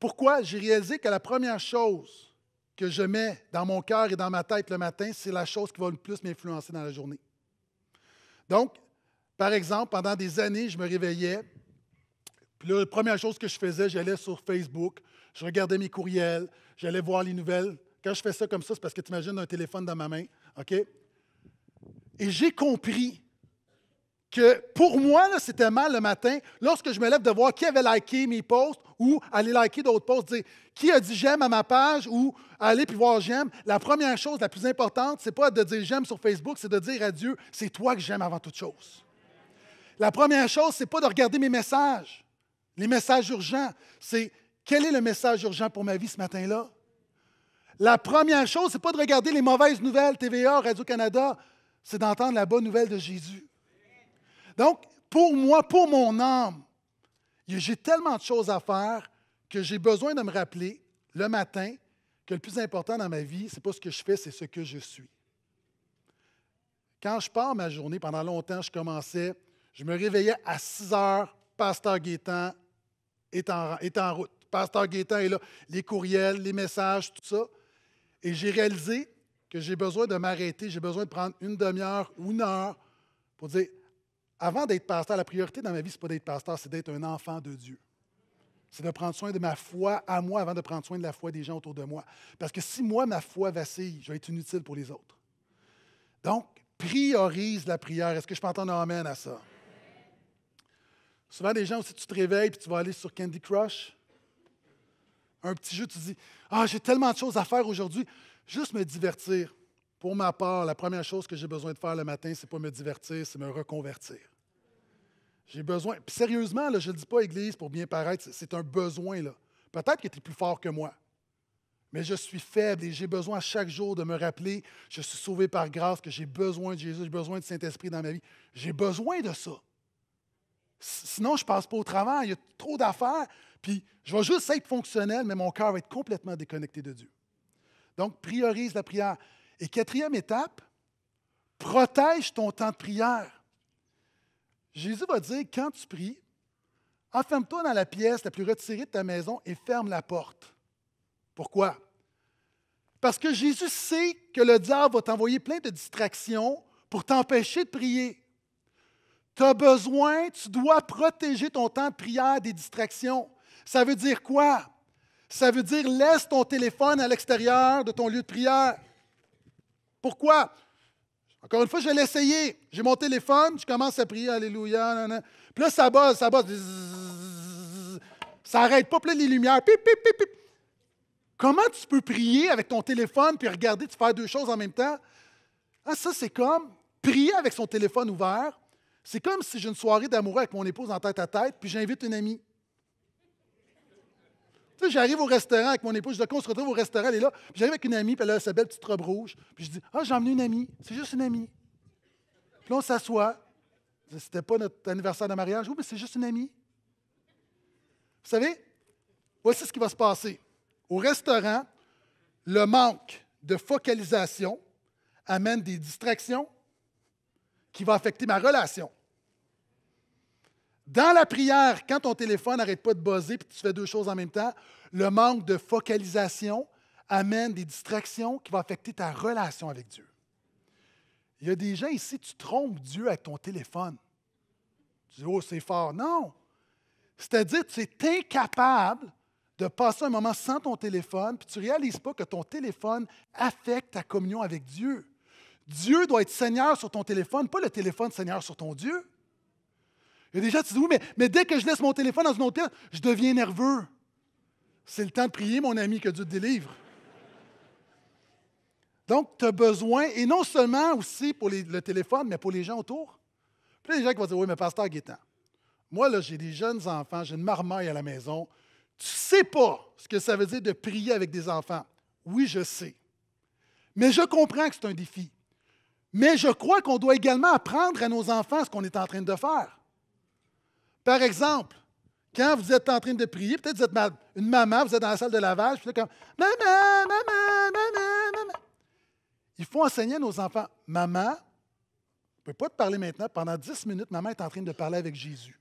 Pourquoi? J'ai réalisé que la première chose que je mets dans mon cœur et dans ma tête le matin, c'est la chose qui va le plus m'influencer dans la journée. Donc, par exemple, pendant des années, je me réveillais, puis la première chose que je faisais, j'allais sur Facebook, je regardais mes courriels, j'allais voir les nouvelles. Quand je fais ça comme ça, c'est parce que tu imagines un téléphone dans ma main, OK? Et j'ai compris que pour moi, c'était mal le matin, lorsque je me lève de voir qui avait liké mes posts ou aller liker d'autres posts, dire qui a dit j'aime à ma page ou aller puis voir j'aime. La première chose, la plus importante, c'est pas de dire j'aime sur Facebook, c'est de dire à Dieu, c'est toi que j'aime avant toute chose. La première chose, c'est pas de regarder mes messages, les messages urgents, c'est quel est le message urgent pour ma vie ce matin-là? La première chose, c'est pas de regarder les mauvaises nouvelles TVA, Radio-Canada, c'est d'entendre la bonne nouvelle de Jésus. Donc, pour moi, pour mon âme, j'ai tellement de choses à faire que j'ai besoin de me rappeler le matin que le plus important dans ma vie, ce n'est pas ce que je fais, c'est ce que je suis. Quand je pars ma journée, pendant longtemps, je commençais, je me réveillais à 6 heures, Pasteur Gaétan est en, est en route. Pasteur Gaétan est là, les courriels, les messages, tout ça. Et j'ai réalisé que j'ai besoin de m'arrêter, j'ai besoin de prendre une demi-heure ou une heure pour dire avant d'être pasteur, la priorité dans ma vie, ce n'est pas d'être pasteur, c'est d'être un enfant de Dieu. C'est de prendre soin de ma foi à moi avant de prendre soin de la foi des gens autour de moi. Parce que si moi, ma foi vacille, je vais être inutile pour les autres. Donc, priorise la prière. Est-ce que je peux entendre Amen à ça? Souvent, des gens aussi, tu te réveilles puis tu vas aller sur Candy Crush. Un petit jeu, tu dis Ah, j'ai tellement de choses à faire aujourd'hui, juste me divertir. Pour ma part, la première chose que j'ai besoin de faire le matin, c'est pas me divertir, c'est me reconvertir. J'ai besoin. Puis sérieusement, là, je ne dis pas Église pour bien paraître, c'est un besoin. Peut-être que tu es plus fort que moi, mais je suis faible et j'ai besoin chaque jour de me rappeler je suis sauvé par grâce, que j'ai besoin de Jésus, j'ai besoin du Saint-Esprit dans ma vie. J'ai besoin de ça. Sinon, je ne passe pas au travail, il y a trop d'affaires, puis je vais juste être fonctionnel, mais mon cœur va être complètement déconnecté de Dieu. Donc, priorise la prière. Et quatrième étape, protège ton temps de prière. Jésus va dire, quand tu pries, enferme-toi dans la pièce la plus retirée de ta maison et ferme la porte. Pourquoi? Parce que Jésus sait que le diable va t'envoyer plein de distractions pour t'empêcher de prier. Tu as besoin, tu dois protéger ton temps de prière des distractions. Ça veut dire quoi? Ça veut dire laisse ton téléphone à l'extérieur de ton lieu de prière. Pourquoi? Encore une fois, je vais l'essayer. J'ai mon téléphone, je commence à prier, Alléluia. Puis là, ça bosse, ça bosse. ça arrête pas, plein les lumières. Comment tu peux prier avec ton téléphone puis regarder, tu faire deux choses en même temps? Ah, ça, c'est comme prier avec son téléphone ouvert. C'est comme si j'ai une soirée d'amour avec mon épouse en tête à tête, puis j'invite une amie. Tu j'arrive au restaurant avec mon épouse, je dis, on se retrouve au restaurant, elle est là. j'arrive avec une amie, puis elle a sa belle petite robe rouge. Puis je dis, ah, j'ai emmené une amie, c'est juste une amie. Puis là, on s'assoit. C'était pas notre anniversaire de mariage. Oui, mais c'est juste une amie. Vous savez, voici ce qui va se passer. Au restaurant, le manque de focalisation amène des distractions qui vont affecter ma relation. Dans la prière, quand ton téléphone n'arrête pas de buzzer puis tu fais deux choses en même temps, le manque de focalisation amène des distractions qui vont affecter ta relation avec Dieu. Il y a des gens ici, tu trompes Dieu avec ton téléphone. Tu dis, oh, c'est fort. Non. C'est-à-dire, tu es incapable de passer un moment sans ton téléphone, puis tu ne réalises pas que ton téléphone affecte ta communion avec Dieu. Dieu doit être Seigneur sur ton téléphone, pas le téléphone Seigneur sur ton Dieu. Il y a des gens disent oui, mais, dès que je laisse mon téléphone dans une autre je deviens nerveux. C'est le temps de prier, mon ami, que Dieu te délivre. Donc, tu as besoin, et non seulement aussi pour le téléphone, mais pour les gens autour. y a des gens qui vont dire Oui, mais pasteur Guétan, moi, là, j'ai des jeunes enfants, j'ai une marmaille à la maison. Tu ne sais pas ce que ça veut dire de prier avec des enfants. Oui, je sais. Mais je comprends que c'est un défi. Mais je crois qu'on doit également apprendre à nos enfants ce qu'on est en train de faire. Par exemple, quand vous êtes en train de prier, peut-être vous êtes une maman, vous êtes dans la salle de lavage, puis là, comme Maman, maman, maman, maman. Il faut enseigner à nos enfants Maman, je ne peux pas te parler maintenant. Pendant 10 minutes, maman est en train de parler avec Jésus.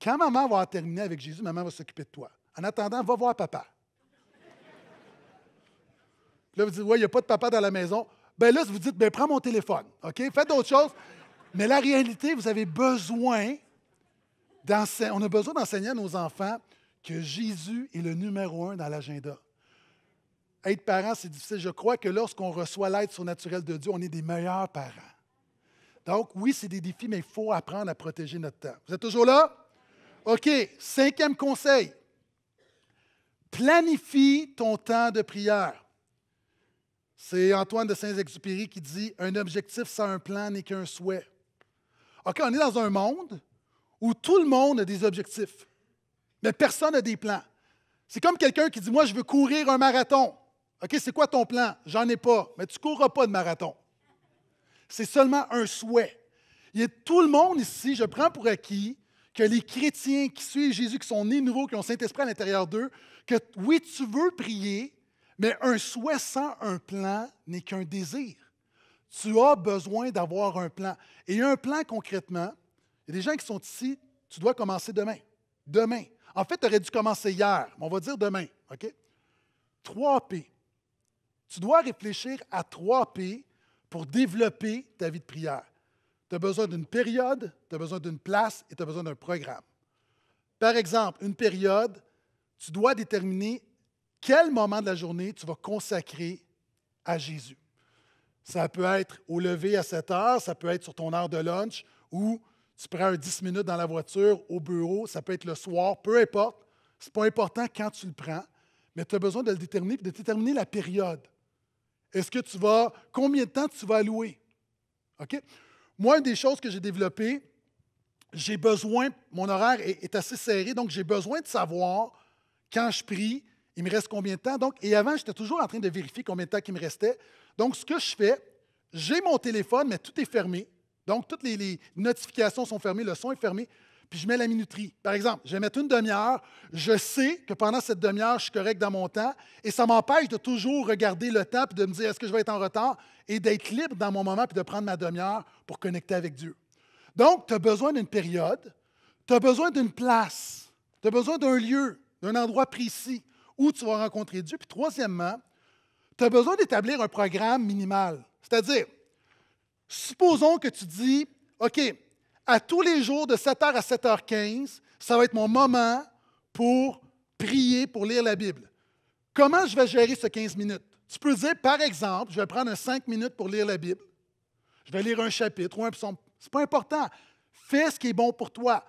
Quand maman va terminer avec Jésus, maman va s'occuper de toi. En attendant, va voir papa. Là, vous dites, ouais, il n'y a pas de papa dans la maison. Ben là, vous dites, ben prends mon téléphone, OK? Faites d'autres choses. Mais la réalité, vous avez besoin on a besoin d'enseigner à nos enfants que Jésus est le numéro un dans l'agenda. Être parent, c'est difficile. Je crois que lorsqu'on reçoit l'aide surnaturelle de Dieu, on est des meilleurs parents. Donc, oui, c'est des défis, mais il faut apprendre à protéger notre temps. Vous êtes toujours là? OK. Cinquième conseil. Planifie ton temps de prière. C'est Antoine de Saint-Exupéry qui dit Un objectif sans un plan n'est qu'un souhait. OK, on est dans un monde où tout le monde a des objectifs, mais personne n'a des plans. C'est comme quelqu'un qui dit Moi, je veux courir un marathon. OK, c'est quoi ton plan? J'en ai pas, mais tu ne courras pas de marathon. C'est seulement un souhait. Il y a tout le monde ici, je prends pour acquis, que les chrétiens qui suivent Jésus, qui sont nés nouveaux, qui ont Saint-Esprit à l'intérieur d'eux, que oui, tu veux prier, mais un souhait sans un plan n'est qu'un désir. Tu as besoin d'avoir un plan. Et un plan concrètement, il y a des gens qui sont ici, tu dois commencer demain. Demain. En fait, tu aurais dû commencer hier, mais on va dire demain. OK? 3 P. Tu dois réfléchir à 3 P pour développer ta vie de prière. Tu as besoin d'une période, tu as besoin d'une place et tu as besoin d'un programme. Par exemple, une période, tu dois déterminer quel moment de la journée tu vas consacrer à Jésus. Ça peut être au lever à 7 heures, ça peut être sur ton heure de lunch ou tu prends 10 minutes dans la voiture, au bureau, ça peut être le soir, peu importe. Ce n'est pas important quand tu le prends, mais tu as besoin de le déterminer et de déterminer la période. Est-ce que tu vas. Combien de temps tu vas louer? OK? Moi, une des choses que j'ai développées, j'ai besoin. Mon horaire est, assez serré, donc j'ai besoin de savoir quand je prie, il me reste combien de temps. Donc, et avant, j'étais toujours en train de vérifier combien de temps il me restait. Donc, ce que je fais, j'ai mon téléphone, mais tout est fermé. Donc, toutes les, notifications sont fermées, le son est fermé, puis je mets la minuterie. Par exemple, je vais mettre une demi-heure, je sais que pendant cette demi-heure, je suis correct dans mon temps, et ça m'empêche de toujours regarder le temps, puis de me dire est-ce que je vais être en retard, et d'être libre dans mon moment, puis de prendre ma demi-heure pour connecter avec Dieu. Donc, tu as besoin d'une période, tu as besoin d'une place, tu as besoin d'un lieu, d'un endroit précis où tu vas rencontrer Dieu. Puis troisièmement, tu as besoin d'établir un programme minimal. C'est-à-dire, supposons que tu dis, OK, à tous les jours de 7h à 7h15, ça va être mon moment pour prier, pour lire la Bible. Comment je vais gérer ce 15 minutes? Tu peux dire, par exemple, je vais prendre 5 minutes pour lire la Bible. Je vais lire un chapitre ou un psaume. Ce pas important. Fais ce qui est bon pour toi.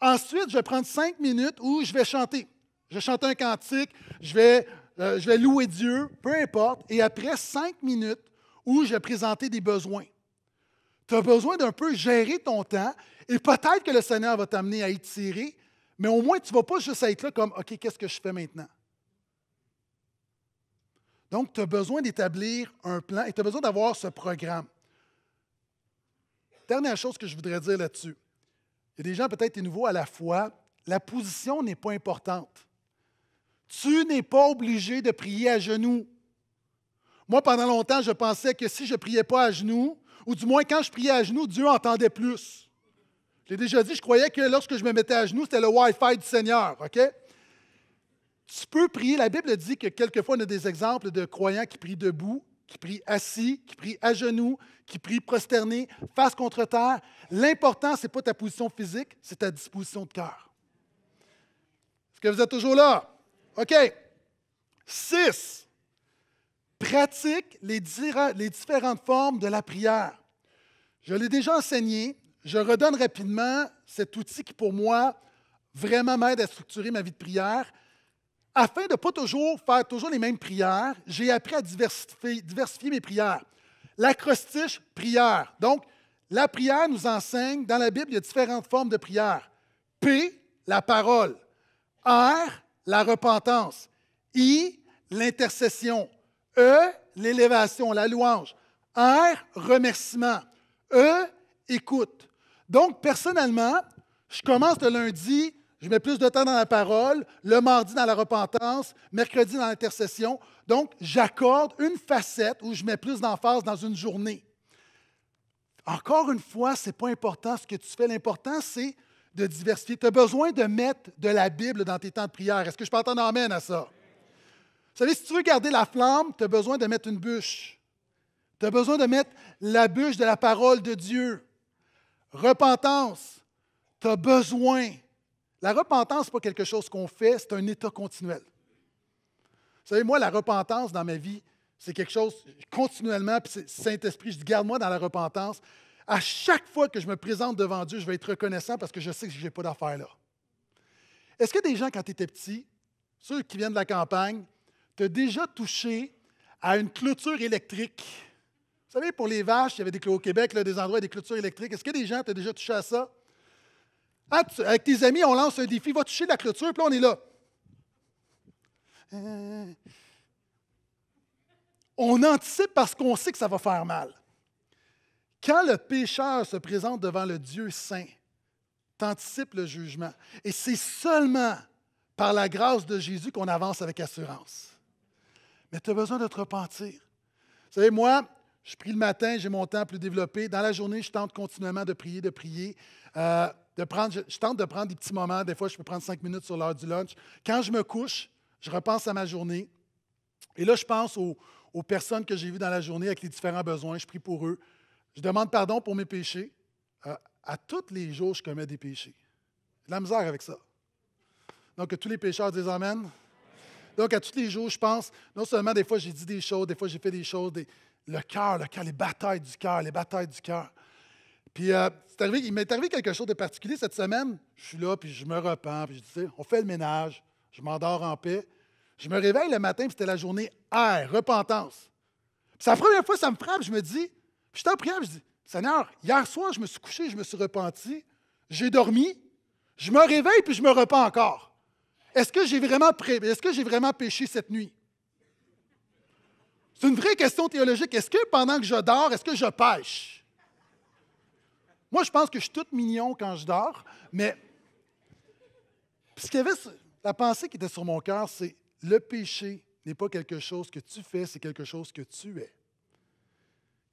Ensuite, je vais prendre 5 minutes où je vais chanter. Je vais chanter un cantique, je vais, euh, je vais louer Dieu, peu importe. Et après 5 minutes où je vais présenter des besoins. Tu as besoin d'un peu gérer ton temps et peut-être que le Seigneur va t'amener à étirer, mais au moins tu ne vas pas juste être là comme OK, qu'est-ce que je fais maintenant? Donc, tu as besoin d'établir un plan et tu as besoin d'avoir ce programme. Dernière chose que je voudrais dire là-dessus. Il y a des gens peut-être nouveaux à la foi. La position n'est pas importante. Tu n'es pas obligé de prier à genoux. Moi, pendant longtemps, je pensais que si je ne priais pas à genoux, ou du moins, quand je priais à genoux, Dieu entendait plus. J'ai déjà dit, je croyais que lorsque je me mettais à genoux, c'était le Wi-Fi du Seigneur, OK? Tu peux prier. La Bible dit que quelquefois, on a des exemples de croyants qui prient debout, qui prient assis, qui prient à genoux, qui prient prosternés, face contre terre. L'important, ce n'est pas ta position physique, c'est ta disposition de cœur. Est-ce que vous êtes toujours là? OK. Six pratique les, différentes formes de la prière. Je l'ai déjà enseigné. Je redonne rapidement cet outil qui, pour moi, vraiment m'aide à structurer ma vie de prière. Afin de ne pas toujours faire toujours les mêmes prières, j'ai appris à diversifier, diversifier mes prières. L'acrostiche prière. Donc, la prière nous enseigne, dans la Bible, il y a différentes formes de prière. P, la parole. R, la repentance. I, l'intercession. E, l'élévation, la louange. R, remerciement. E, écoute. Donc, personnellement, je commence le lundi, je mets plus de temps dans la parole, le mardi dans la repentance, mercredi dans l'intercession. Donc, j'accorde une facette où je mets plus d'emphase dans une journée. Encore une fois, ce n'est pas important ce que tu fais. L'important, c'est de diversifier. Tu as besoin de mettre de la Bible dans tes temps de prière. Est-ce que je peux entendre Amen à ça? Vous savez, si tu veux garder la flamme, tu as besoin de mettre une bûche. Tu as besoin de mettre la bûche de la parole de Dieu. Repentance, tu as besoin. La repentance, ce n'est pas quelque chose qu'on fait, c'est un état continuel. Vous savez, moi, la repentance dans ma vie, c'est quelque chose continuellement, puis Saint-Esprit, je dis, garde-moi dans la repentance. À chaque fois que je me présente devant Dieu, je vais être reconnaissant parce que je sais que je n'ai pas d'affaires là. Est-ce que des gens, quand tu étais petit, ceux qui viennent de la campagne, tu as déjà touché à une clôture électrique. Vous savez, pour les vaches, il y avait des, au Québec là, des endroits avec des clôtures électriques. Est-ce que des gens t'ont déjà touché à ça? Ah, avec tes amis, on lance un défi, va toucher la clôture, puis là, on est là. Euh. on anticipe parce qu'on sait que ça va faire mal. Quand le pécheur se présente devant le Dieu saint, t'anticipe le jugement. Et c'est seulement par la grâce de Jésus qu'on avance avec assurance mais tu as besoin de te repentir. Vous savez, moi, je prie le matin, j'ai mon temps plus développé. Dans la journée, je tente continuellement de prier, de prier. Euh, de prendre, je, tente de prendre des petits moments. Des fois, je peux prendre cinq minutes sur l'heure du lunch. Quand je me couche, je repense à ma journée. Et là, je pense aux, personnes que j'ai vues dans la journée avec les différents besoins. Je prie pour eux. Je demande pardon pour mes péchés. Euh, à tous les jours, je commets des péchés. De la misère avec ça. Donc, tous les pécheurs disent Amen. Donc, à tous les jours, je pense, non seulement des fois j'ai dit des choses, des fois j'ai fait des choses, le cœur, le cœur, les batailles du cœur, les batailles du cœur. Puis, euh, il m'est arrivé quelque chose de particulier cette semaine. Je suis là, puis je me repens, puis je dis, on fait le ménage, je m'endors en paix. Je me réveille le matin, puis c'était la journée R, repentance. c'est la première fois ça me frappe, je me dis, je suis en prière, je dis, Seigneur, hier soir, je me suis couché, je me suis repenti, j'ai dormi, je me réveille, puis je me repens encore. Est-ce que j'ai vraiment, est-ce vraiment péché cette nuit? C'est une vraie question théologique. Est-ce que pendant que je dors, est-ce que je pêche? Moi, je pense que je suis toute mignon quand je dors, mais ce la pensée qui était sur mon cœur, c'est le péché n'est pas quelque chose que tu fais, c'est quelque chose que tu es.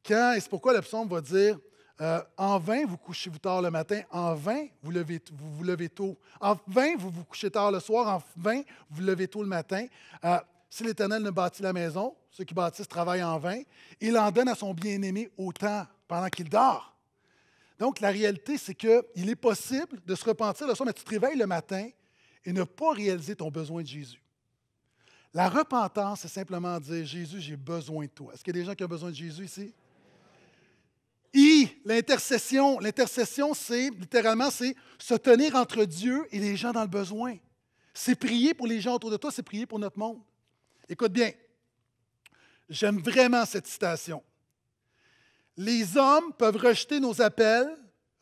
Quand, et c'est pourquoi le va dire euh, en vain, vous couchez-vous tard le matin. En vain, vous, levez, vous vous levez tôt. En vain, vous vous couchez tard le soir. En vain, vous vous levez tôt le matin. Euh, si l'Éternel ne bâtit la maison, ceux qui bâtissent travaillent en vain. Il en donne à son bien-aimé autant pendant qu'il dort. Donc, la réalité, c'est qu'il est possible de se repentir le soir, mais tu te réveilles le matin et ne pas réaliser ton besoin de Jésus. La repentance, c'est simplement dire Jésus, j'ai besoin de toi. Est-ce qu'il y a des gens qui ont besoin de Jésus ici? I, l'intercession. L'intercession, c'est littéralement, c'est se tenir entre Dieu et les gens dans le besoin. C'est prier pour les gens autour de toi, c'est prier pour notre monde. Écoute bien, j'aime vraiment cette citation. Les hommes peuvent rejeter nos appels,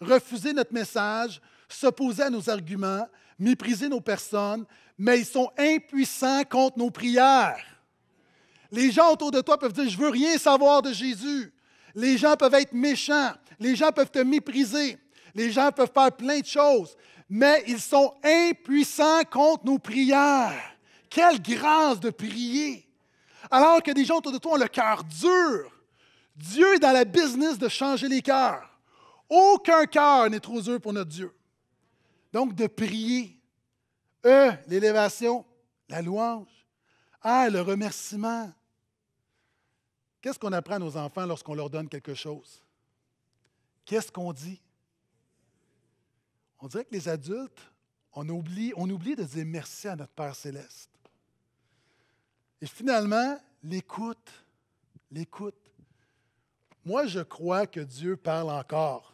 refuser notre message, s'opposer à nos arguments, mépriser nos personnes, mais ils sont impuissants contre nos prières. Les gens autour de toi peuvent dire, je veux rien savoir de Jésus. Les gens peuvent être méchants, les gens peuvent te mépriser, les gens peuvent faire plein de choses, mais ils sont impuissants contre nos prières. Quelle grâce de prier! Alors que des gens autour de toi ont le cœur dur, Dieu est dans la business de changer les cœurs. Aucun cœur n'est trop dur pour notre Dieu. Donc, de prier. Eux, l'élévation, la louange. ah, le remerciement. Qu'est-ce qu'on apprend à nos enfants lorsqu'on leur donne quelque chose? Qu'est-ce qu'on dit? On dirait que les adultes, on oublie, on oublie de dire merci à notre Père céleste. Et finalement, l'écoute, l'écoute. Moi, je crois que Dieu parle encore.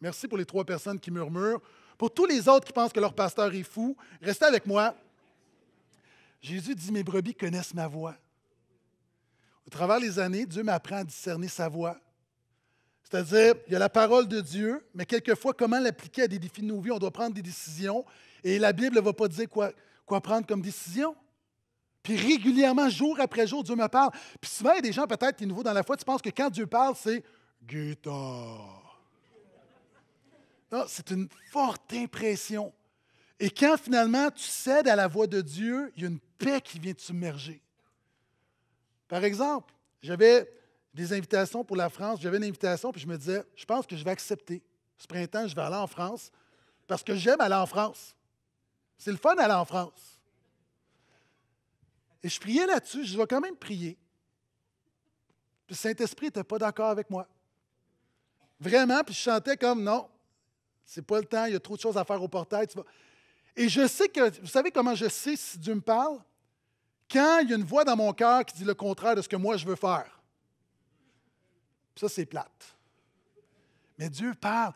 Merci pour les trois personnes qui murmurent. Pour tous les autres qui pensent que leur pasteur est fou, restez avec moi. Jésus dit, mes brebis connaissent ma voix. Au travers les années, Dieu m'apprend à discerner sa voix. C'est-à-dire, il y a la parole de Dieu, mais quelquefois, comment l'appliquer à des défis de nos vies? On doit prendre des décisions et la Bible ne va pas dire quoi, quoi prendre comme décision. Puis régulièrement, jour après jour, Dieu me parle. Puis souvent, il y a des gens peut-être qui, nouveaux dans la foi, tu penses que quand Dieu parle, c'est Guita ». Non, c'est une forte impression. Et quand finalement tu cèdes à la voix de Dieu, il y a une paix qui vient te submerger. Par exemple, j'avais des invitations pour la France, j'avais une invitation, puis je me disais, je pense que je vais accepter. Ce printemps, je vais aller en France parce que j'aime aller en France. C'est le fun d'aller en France. Et je priais là-dessus, je vais quand même prier. Puis le Saint-Esprit n'était pas d'accord avec moi. Vraiment, puis je chantais comme non, c'est pas le temps, il y a trop de choses à faire au portail. Et je sais que, vous savez comment je sais si Dieu me parle? quand il y a une voix dans mon cœur qui dit le contraire de ce que moi je veux faire. ça, c'est plate. Mais Dieu parle.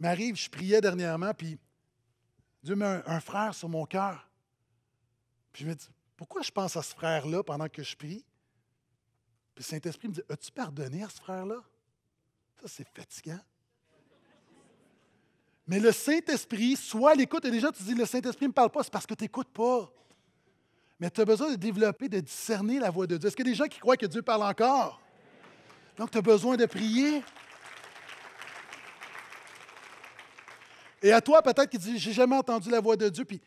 M'arrive, je priais dernièrement, puis Dieu met un, frère sur mon cœur. Puis je me dis, pourquoi je pense à ce frère-là pendant que je prie? Puis le Saint-Esprit me dit, as-tu pardonné à ce frère-là? Ça, c'est fatigant. Mais le Saint-Esprit, soit l'écoute, et déjà tu dis, le Saint-Esprit ne me parle pas, c'est parce que tu n'écoutes pas. Mais tu as besoin de développer, de discerner la voix de Dieu. Est-ce qu'il y a des gens qui croient que Dieu parle encore? Donc, tu as besoin de prier. Et à toi, peut-être, qui dis, j'ai jamais entendu la voix de Dieu, puis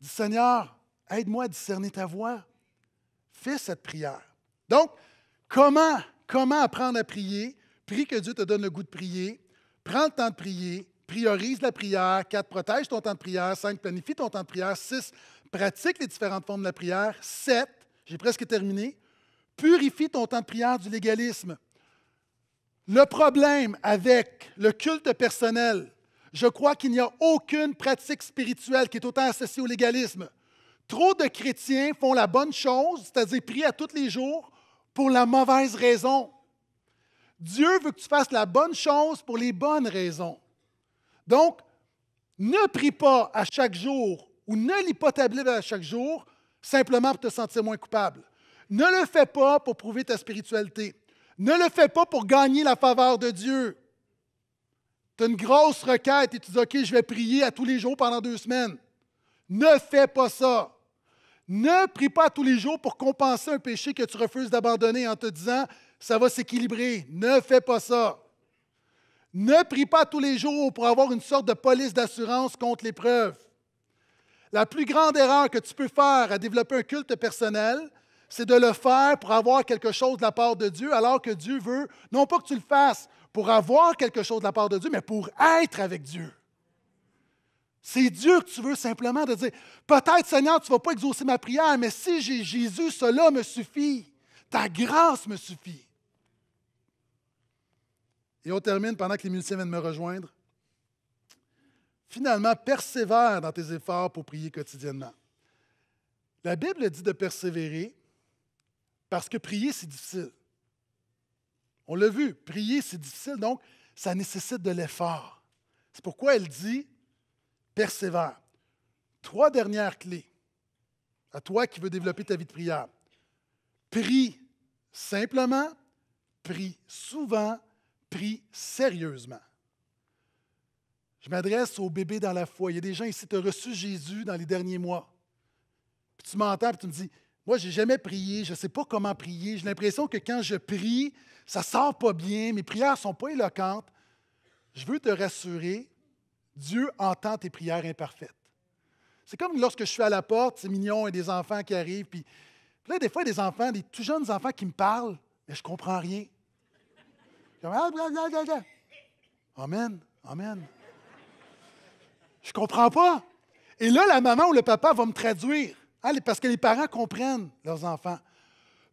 dis, Seigneur, aide-moi à discerner ta voix. Fais cette prière. Donc, comment, comment apprendre à prier? Prie que Dieu te donne le goût de prier. Prends le temps de prier. Priorise la prière. Quatre, Protège ton temps de prière. 5. Planifie ton temps de prière. Six pratique les différentes formes de la prière. Sept, j'ai presque terminé, purifie ton temps de prière du légalisme. Le problème avec le culte personnel, je crois qu'il n'y a aucune pratique spirituelle qui est autant associée au légalisme. Trop de chrétiens font la bonne chose, c'est-à-dire prier à tous les jours, pour la mauvaise raison. Dieu veut que tu fasses la bonne chose pour les bonnes raisons. Donc, ne prie pas à chaque jour ou ne lis pas ta Bible à chaque jour simplement pour te sentir moins coupable. Ne le fais pas pour prouver ta spiritualité. Ne le fais pas pour gagner la faveur de Dieu. Tu as une grosse requête et tu dis, OK, je vais prier à tous les jours pendant deux semaines. Ne fais pas ça. Ne prie pas tous les jours pour compenser un péché que tu refuses d'abandonner en te disant, ça va s'équilibrer. Ne fais pas ça. Ne prie pas tous les jours pour avoir une sorte de police d'assurance contre l'épreuve. La plus grande erreur que tu peux faire à développer un culte personnel, c'est de le faire pour avoir quelque chose de la part de Dieu, alors que Dieu veut, non pas que tu le fasses pour avoir quelque chose de la part de Dieu, mais pour être avec Dieu. C'est Dieu que tu veux simplement de dire, peut-être Seigneur, tu ne vas pas exaucer ma prière, mais si j'ai Jésus, cela me suffit. Ta grâce me suffit. Et on termine pendant que les musiciens viennent me rejoindre. Finalement, persévère dans tes efforts pour prier quotidiennement. La Bible dit de persévérer parce que prier, c'est difficile. On l'a vu, prier, c'est difficile, donc ça nécessite de l'effort. C'est pourquoi elle dit persévère. Trois dernières clés à toi qui veux développer ta vie de prière. Prie simplement, prie souvent, prie sérieusement. Je m'adresse aux bébés dans la foi. Il y a des gens ici, qui ont reçu Jésus dans les derniers mois. Puis tu m'entends et tu me dis Moi, j'ai jamais prié, je ne sais pas comment prier. J'ai l'impression que quand je prie, ça ne sort pas bien, mes prières ne sont pas éloquentes. Je veux te rassurer Dieu entend tes prières imparfaites. C'est comme lorsque je suis à la porte, c'est mignon, il y a des enfants qui arrivent. Puis, là, des fois, il y a des enfants, des tout jeunes enfants qui me parlent, mais je ne comprends rien. Comme, ah, Amen, amen. Je comprends pas. Et là, la maman ou le papa va me traduire, hein, parce que les parents comprennent leurs enfants.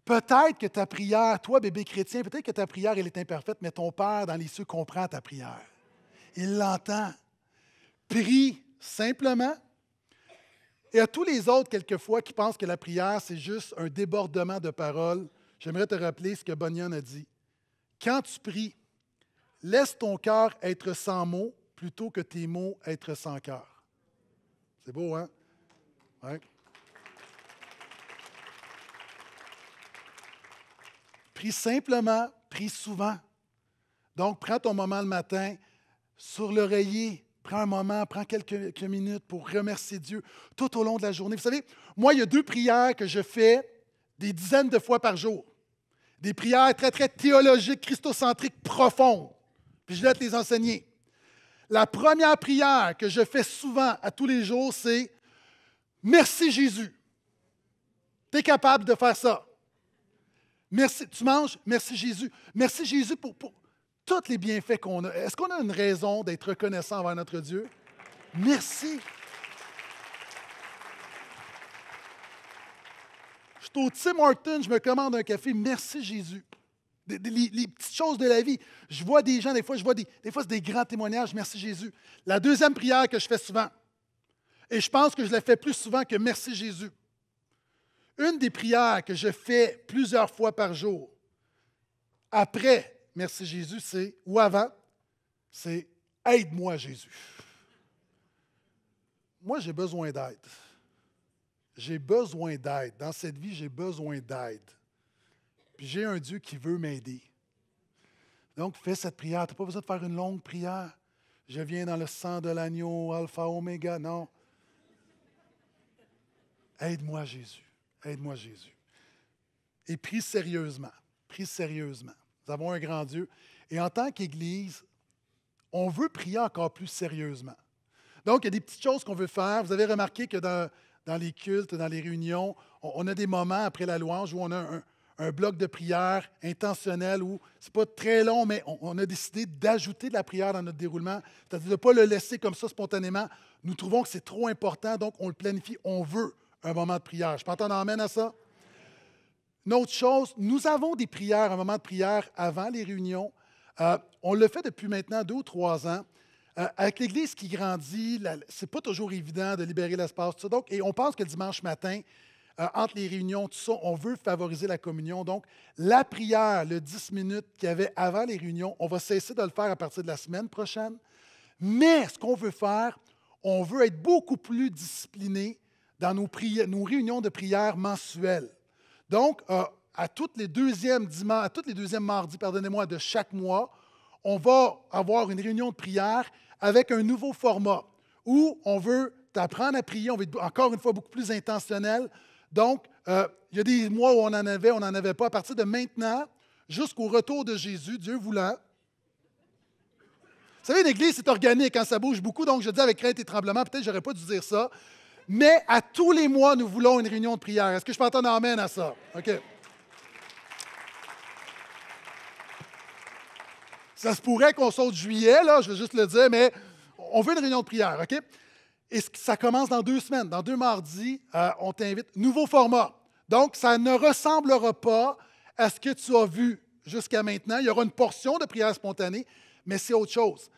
Peut-être que ta prière, toi, bébé chrétien, peut-être que ta prière, elle est imparfaite, mais ton Père dans les cieux comprend ta prière. Il l'entend. Prie simplement. Et à tous les autres, quelquefois, qui pensent que la prière, c'est juste un débordement de paroles, j'aimerais te rappeler ce que Bunyan a dit. Quand tu pries, laisse ton cœur être sans mots plutôt que tes mots être sans cœur. C'est beau, hein? Prie simplement, prie souvent. Donc, prends ton moment le matin sur l'oreiller, prends un moment, prends quelques, minutes pour remercier Dieu tout au long de la journée. Vous savez, moi, il y a deux prières que je fais des dizaines de fois par jour. Des prières très, très théologiques, christocentriques, profondes. Puis je dois te les enseigner. La première prière que je fais souvent à tous les jours, c'est Merci Jésus. Tu es capable de faire ça. Merci, tu manges, merci Jésus. Merci Jésus pour, tous les bienfaits qu'on a. Est-ce qu'on a une raison d'être reconnaissant envers notre Dieu? Merci. Je suis au Tim Horton, je me commande un café. Merci Jésus les, petites choses de la vie. Je vois des gens, des fois, je vois des, des fois, c'est des grands témoignages. Merci Jésus. La deuxième prière que je fais souvent, et je pense que je la fais plus souvent que Merci Jésus. Une des prières que je fais plusieurs fois par jour, après Merci Jésus, c'est, ou avant, c'est Aide-moi Jésus. Moi, j'ai besoin d'aide. J'ai besoin d'aide. Dans cette vie, j'ai besoin d'aide. Puis j'ai un Dieu qui veut m'aider. Donc, fais cette prière. Tu n'as pas besoin de faire une longue prière. Je viens dans le sang de l'agneau, alpha, oméga. Non. Aide-moi, Jésus. Aide-moi, Jésus. Et prie sérieusement. Prie sérieusement. Nous avons un grand Dieu. Et en tant qu'Église, on veut prier encore plus sérieusement. Donc, il y a des petites choses qu'on veut faire. Vous avez remarqué que dans, les cultes, dans les réunions, on, a des moments après la louange où on a un, un bloc de prière intentionnel où c'est pas très long, mais on, a décidé d'ajouter de la prière dans notre déroulement, c'est-à-dire de ne pas le laisser comme ça spontanément. Nous trouvons que c'est trop important, donc on le planifie, on veut un moment de prière. Je peux en amène à ça? Une autre chose, nous avons des prières, un moment de prière avant les réunions. Euh, on le fait depuis maintenant deux ou trois ans. Euh, avec l'Église qui grandit, ce n'est pas toujours évident de libérer l'espace. Donc, et on pense que dimanche matin, euh, entre les réunions, tout ça. On veut favoriser la communion. Donc, la prière, le 10 minutes qu'il y avait avant les réunions, on va cesser de le faire à partir de la semaine prochaine. Mais ce qu'on veut faire, on veut être beaucoup plus discipliné dans nos, nos, réunions de prière mensuelles. Donc, euh, à toutes les deuxièmes à toutes les deuxièmes mardis, pardonnez-moi, de chaque mois, on va avoir une réunion de prière avec un nouveau format où on veut t'apprendre à prier, on veut être encore une fois beaucoup plus intentionnel, donc, euh, il y a des mois où on en avait, on n'en avait pas. À partir de maintenant, jusqu'au retour de Jésus, Dieu voulant. Vous savez, l'Église, c'est organique, hein, ça bouge beaucoup, donc je dis avec crainte et tremblement, peut-être j'aurais pas dû dire ça, mais à tous les mois, nous voulons une réunion de prière. Est-ce que je peux entendre Amen » à ça? OK. Ça se pourrait qu'on saute juillet, là, je veux juste le dire, mais on veut une réunion de prière, OK? Et ça commence dans deux semaines, dans deux mardis, euh, on t'invite. Nouveau format. Donc, ça ne ressemblera pas à ce que tu as vu jusqu'à maintenant. Il y aura une portion de prière spontanée, mais c'est autre chose.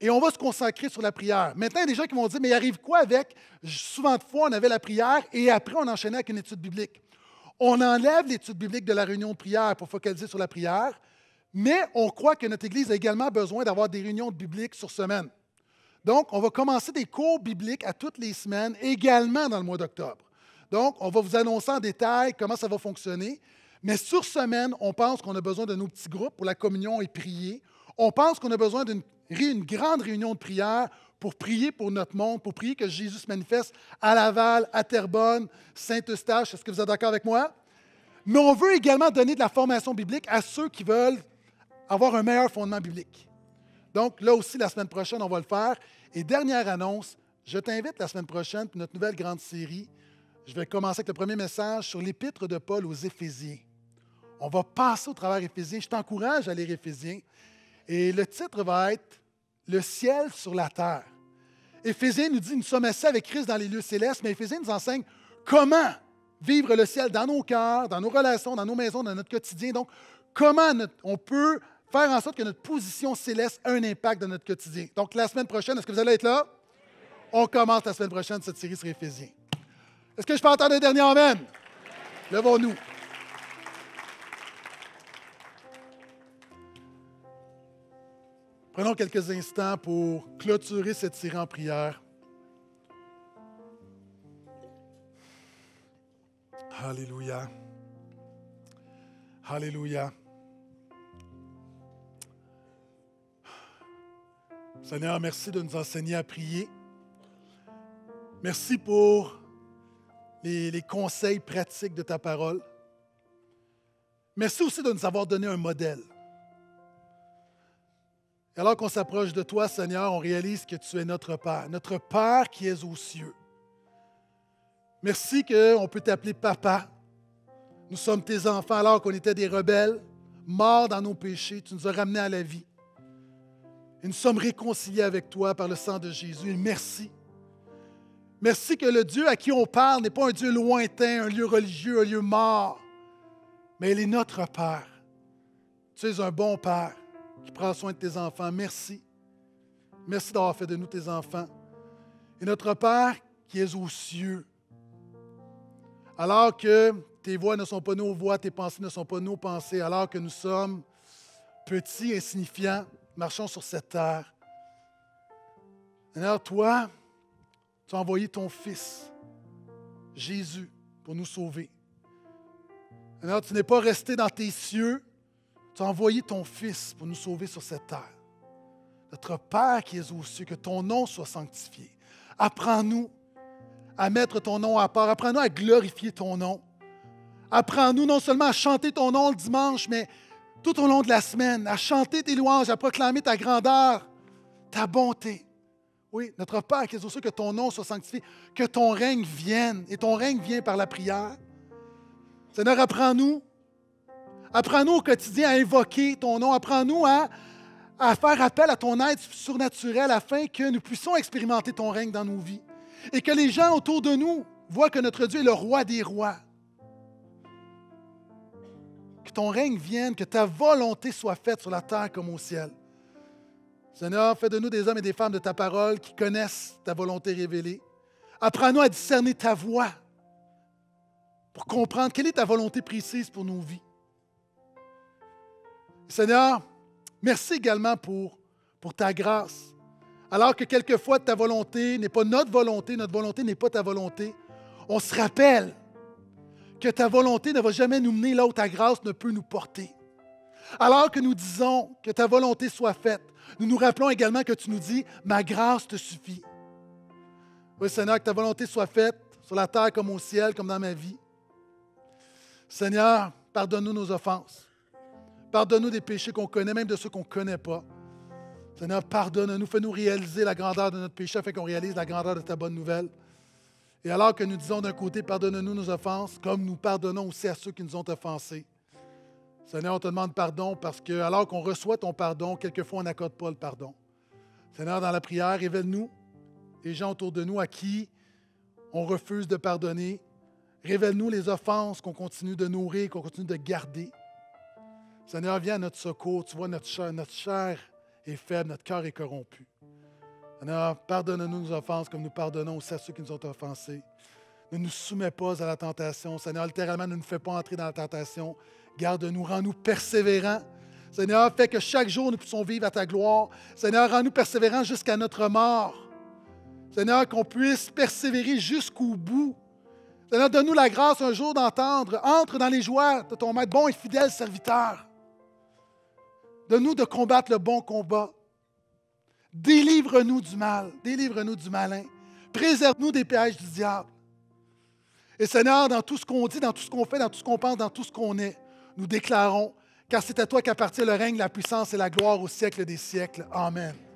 Et on va se consacrer sur la prière. Maintenant, il y a des gens qui vont dire, mais il arrive quoi avec? Souvent de fois, on avait la prière et après, on enchaînait avec une étude biblique. On enlève l'étude biblique de la réunion de prière pour focaliser sur la prière, mais on croit que notre Église a également besoin d'avoir des réunions bibliques sur semaine. Donc, on va commencer des cours bibliques à toutes les semaines, également dans le mois d'octobre. Donc, on va vous annoncer en détail comment ça va fonctionner. Mais sur semaine, on pense qu'on a besoin de nos petits groupes pour la communion et prier. On pense qu'on a besoin d'une grande réunion de prière pour prier pour notre monde, pour prier que Jésus se manifeste à Laval, à Terrebonne, Saint-Eustache. Est-ce que vous êtes d'accord avec moi? Mais on veut également donner de la formation biblique à ceux qui veulent avoir un meilleur fondement biblique. Donc, là aussi, la semaine prochaine, on va le faire. Et dernière annonce, je t'invite la semaine prochaine pour notre nouvelle grande série. Je vais commencer avec le premier message sur l'épître de Paul aux Éphésiens. On va passer au travers Éphésiens. Je t'encourage à lire Éphésiens. Et le titre va être Le ciel sur la terre. Éphésiens nous dit Nous sommes assis avec Christ dans les lieux célestes, mais Éphésiens nous enseigne comment vivre le ciel dans nos cœurs, dans nos relations, dans nos maisons, dans notre quotidien. Donc, comment on peut faire en sorte que notre position céleste ait un impact dans notre quotidien. Donc, la semaine prochaine, est-ce que vous allez être là? On commence la semaine prochaine cette série sur Éphésiens. Est-ce que je peux entendre un dernier Amen? Levons-nous. Prenons quelques instants pour clôturer cette série en prière. Alléluia. Alléluia. Seigneur, merci de nous enseigner à prier. Merci pour les, conseils pratiques de ta parole. Merci aussi de nous avoir donné un modèle. alors qu'on s'approche de toi, Seigneur, on réalise que tu es notre Père, notre Père qui est aux cieux. Merci qu'on peut t'appeler Papa. Nous sommes tes enfants alors qu'on était des rebelles, morts dans nos péchés. Tu nous as ramenés à la vie. Et nous sommes réconciliés avec toi par le sang de Jésus. merci. Merci que le Dieu à qui on parle n'est pas un Dieu lointain, un lieu religieux, un lieu mort, mais il est notre Père. Tu es un bon Père qui prend soin de tes enfants. Merci. Merci d'avoir fait de nous tes enfants. Et notre Père qui est aux cieux, alors que tes voix ne sont pas nos voix, tes pensées ne sont pas nos pensées, alors que nous sommes petits, insignifiants, marchons sur cette terre. Seigneur, toi, tu as envoyé ton Fils, Jésus, pour nous sauver. Seigneur, tu n'es pas resté dans tes cieux, tu as envoyé ton Fils pour nous sauver sur cette terre. Notre Père qui es aux cieux, que ton nom soit sanctifié. Apprends-nous à mettre ton nom à part. Apprends-nous à glorifier ton nom. Apprends-nous non seulement à chanter ton nom le dimanche, mais tout au long de la semaine, à chanter tes louanges, à proclamer ta grandeur, ta bonté. Oui, notre Père qui soit que ton nom soit sanctifié, que ton règne vienne, et ton règne vient par la prière. Seigneur, apprends-nous. Apprends-nous au quotidien à invoquer ton nom. Apprends-nous à, à faire appel à ton aide surnaturelle afin que nous puissions expérimenter ton règne dans nos vies et que les gens autour de nous voient que notre Dieu est le roi des rois, que ton règne vienne, que ta volonté soit faite sur la terre comme au ciel. Seigneur, fais de nous des hommes et des femmes de ta parole qui connaissent ta volonté révélée. Apprends-nous à discerner ta voix pour comprendre quelle est ta volonté précise pour nos vies. Seigneur, merci également pour, pour ta grâce. Alors que quelquefois ta volonté n'est pas notre volonté, notre volonté n'est pas ta volonté, on se rappelle que ta volonté ne va jamais nous mener là où ta grâce ne peut nous porter. Alors que nous disons que ta volonté soit faite, nous nous rappelons également que tu nous dis, ma grâce te suffit. Oui, Seigneur, que ta volonté soit faite sur la terre comme au ciel, comme dans ma vie. Seigneur, pardonne-nous nos offenses. Pardonne-nous des péchés qu'on connaît, même de ceux qu'on ne connaît pas. Seigneur, pardonne-nous. Fais-nous réaliser la grandeur de notre péché afin qu'on réalise la grandeur de ta bonne nouvelle. Et alors que nous disons d'un côté, pardonne-nous nos offenses, comme nous pardonnons aussi à ceux qui nous ont offensés. Seigneur, on te demande pardon parce que, alors qu'on reçoit ton pardon, quelquefois on n'accorde pas le pardon. Seigneur, dans la prière, révèle-nous les gens autour de nous à qui on refuse de pardonner. Révèle-nous les offenses qu'on continue de nourrir, qu'on continue de garder. Seigneur, viens à notre secours. Tu vois, notre chair, notre chair est faible, notre cœur est corrompu. Seigneur, pardonne-nous nos offenses comme nous pardonnons aussi à ceux qui nous ont offensés. Ne nous soumets pas à la tentation. Seigneur, littéralement, ne nous fais pas entrer dans la tentation. Garde-nous, rends-nous persévérants. Seigneur, fais que chaque jour nous puissions vivre à ta gloire. Seigneur, rends-nous persévérants jusqu'à notre mort. Seigneur, qu'on puisse persévérer jusqu'au bout. Seigneur, donne-nous la grâce un jour d'entendre, entre dans les joies de ton maître, bon et fidèle serviteur. Donne-nous de combattre le bon combat. Délivre-nous du mal, délivre-nous du malin. Préserve-nous des pièges du diable. Et Seigneur, dans tout ce qu'on dit, dans tout ce qu'on fait, dans tout ce qu'on pense, dans tout ce qu'on est, nous déclarons, car c'est à toi qu'appartient le règne, la puissance et la gloire au siècle des siècles. Amen.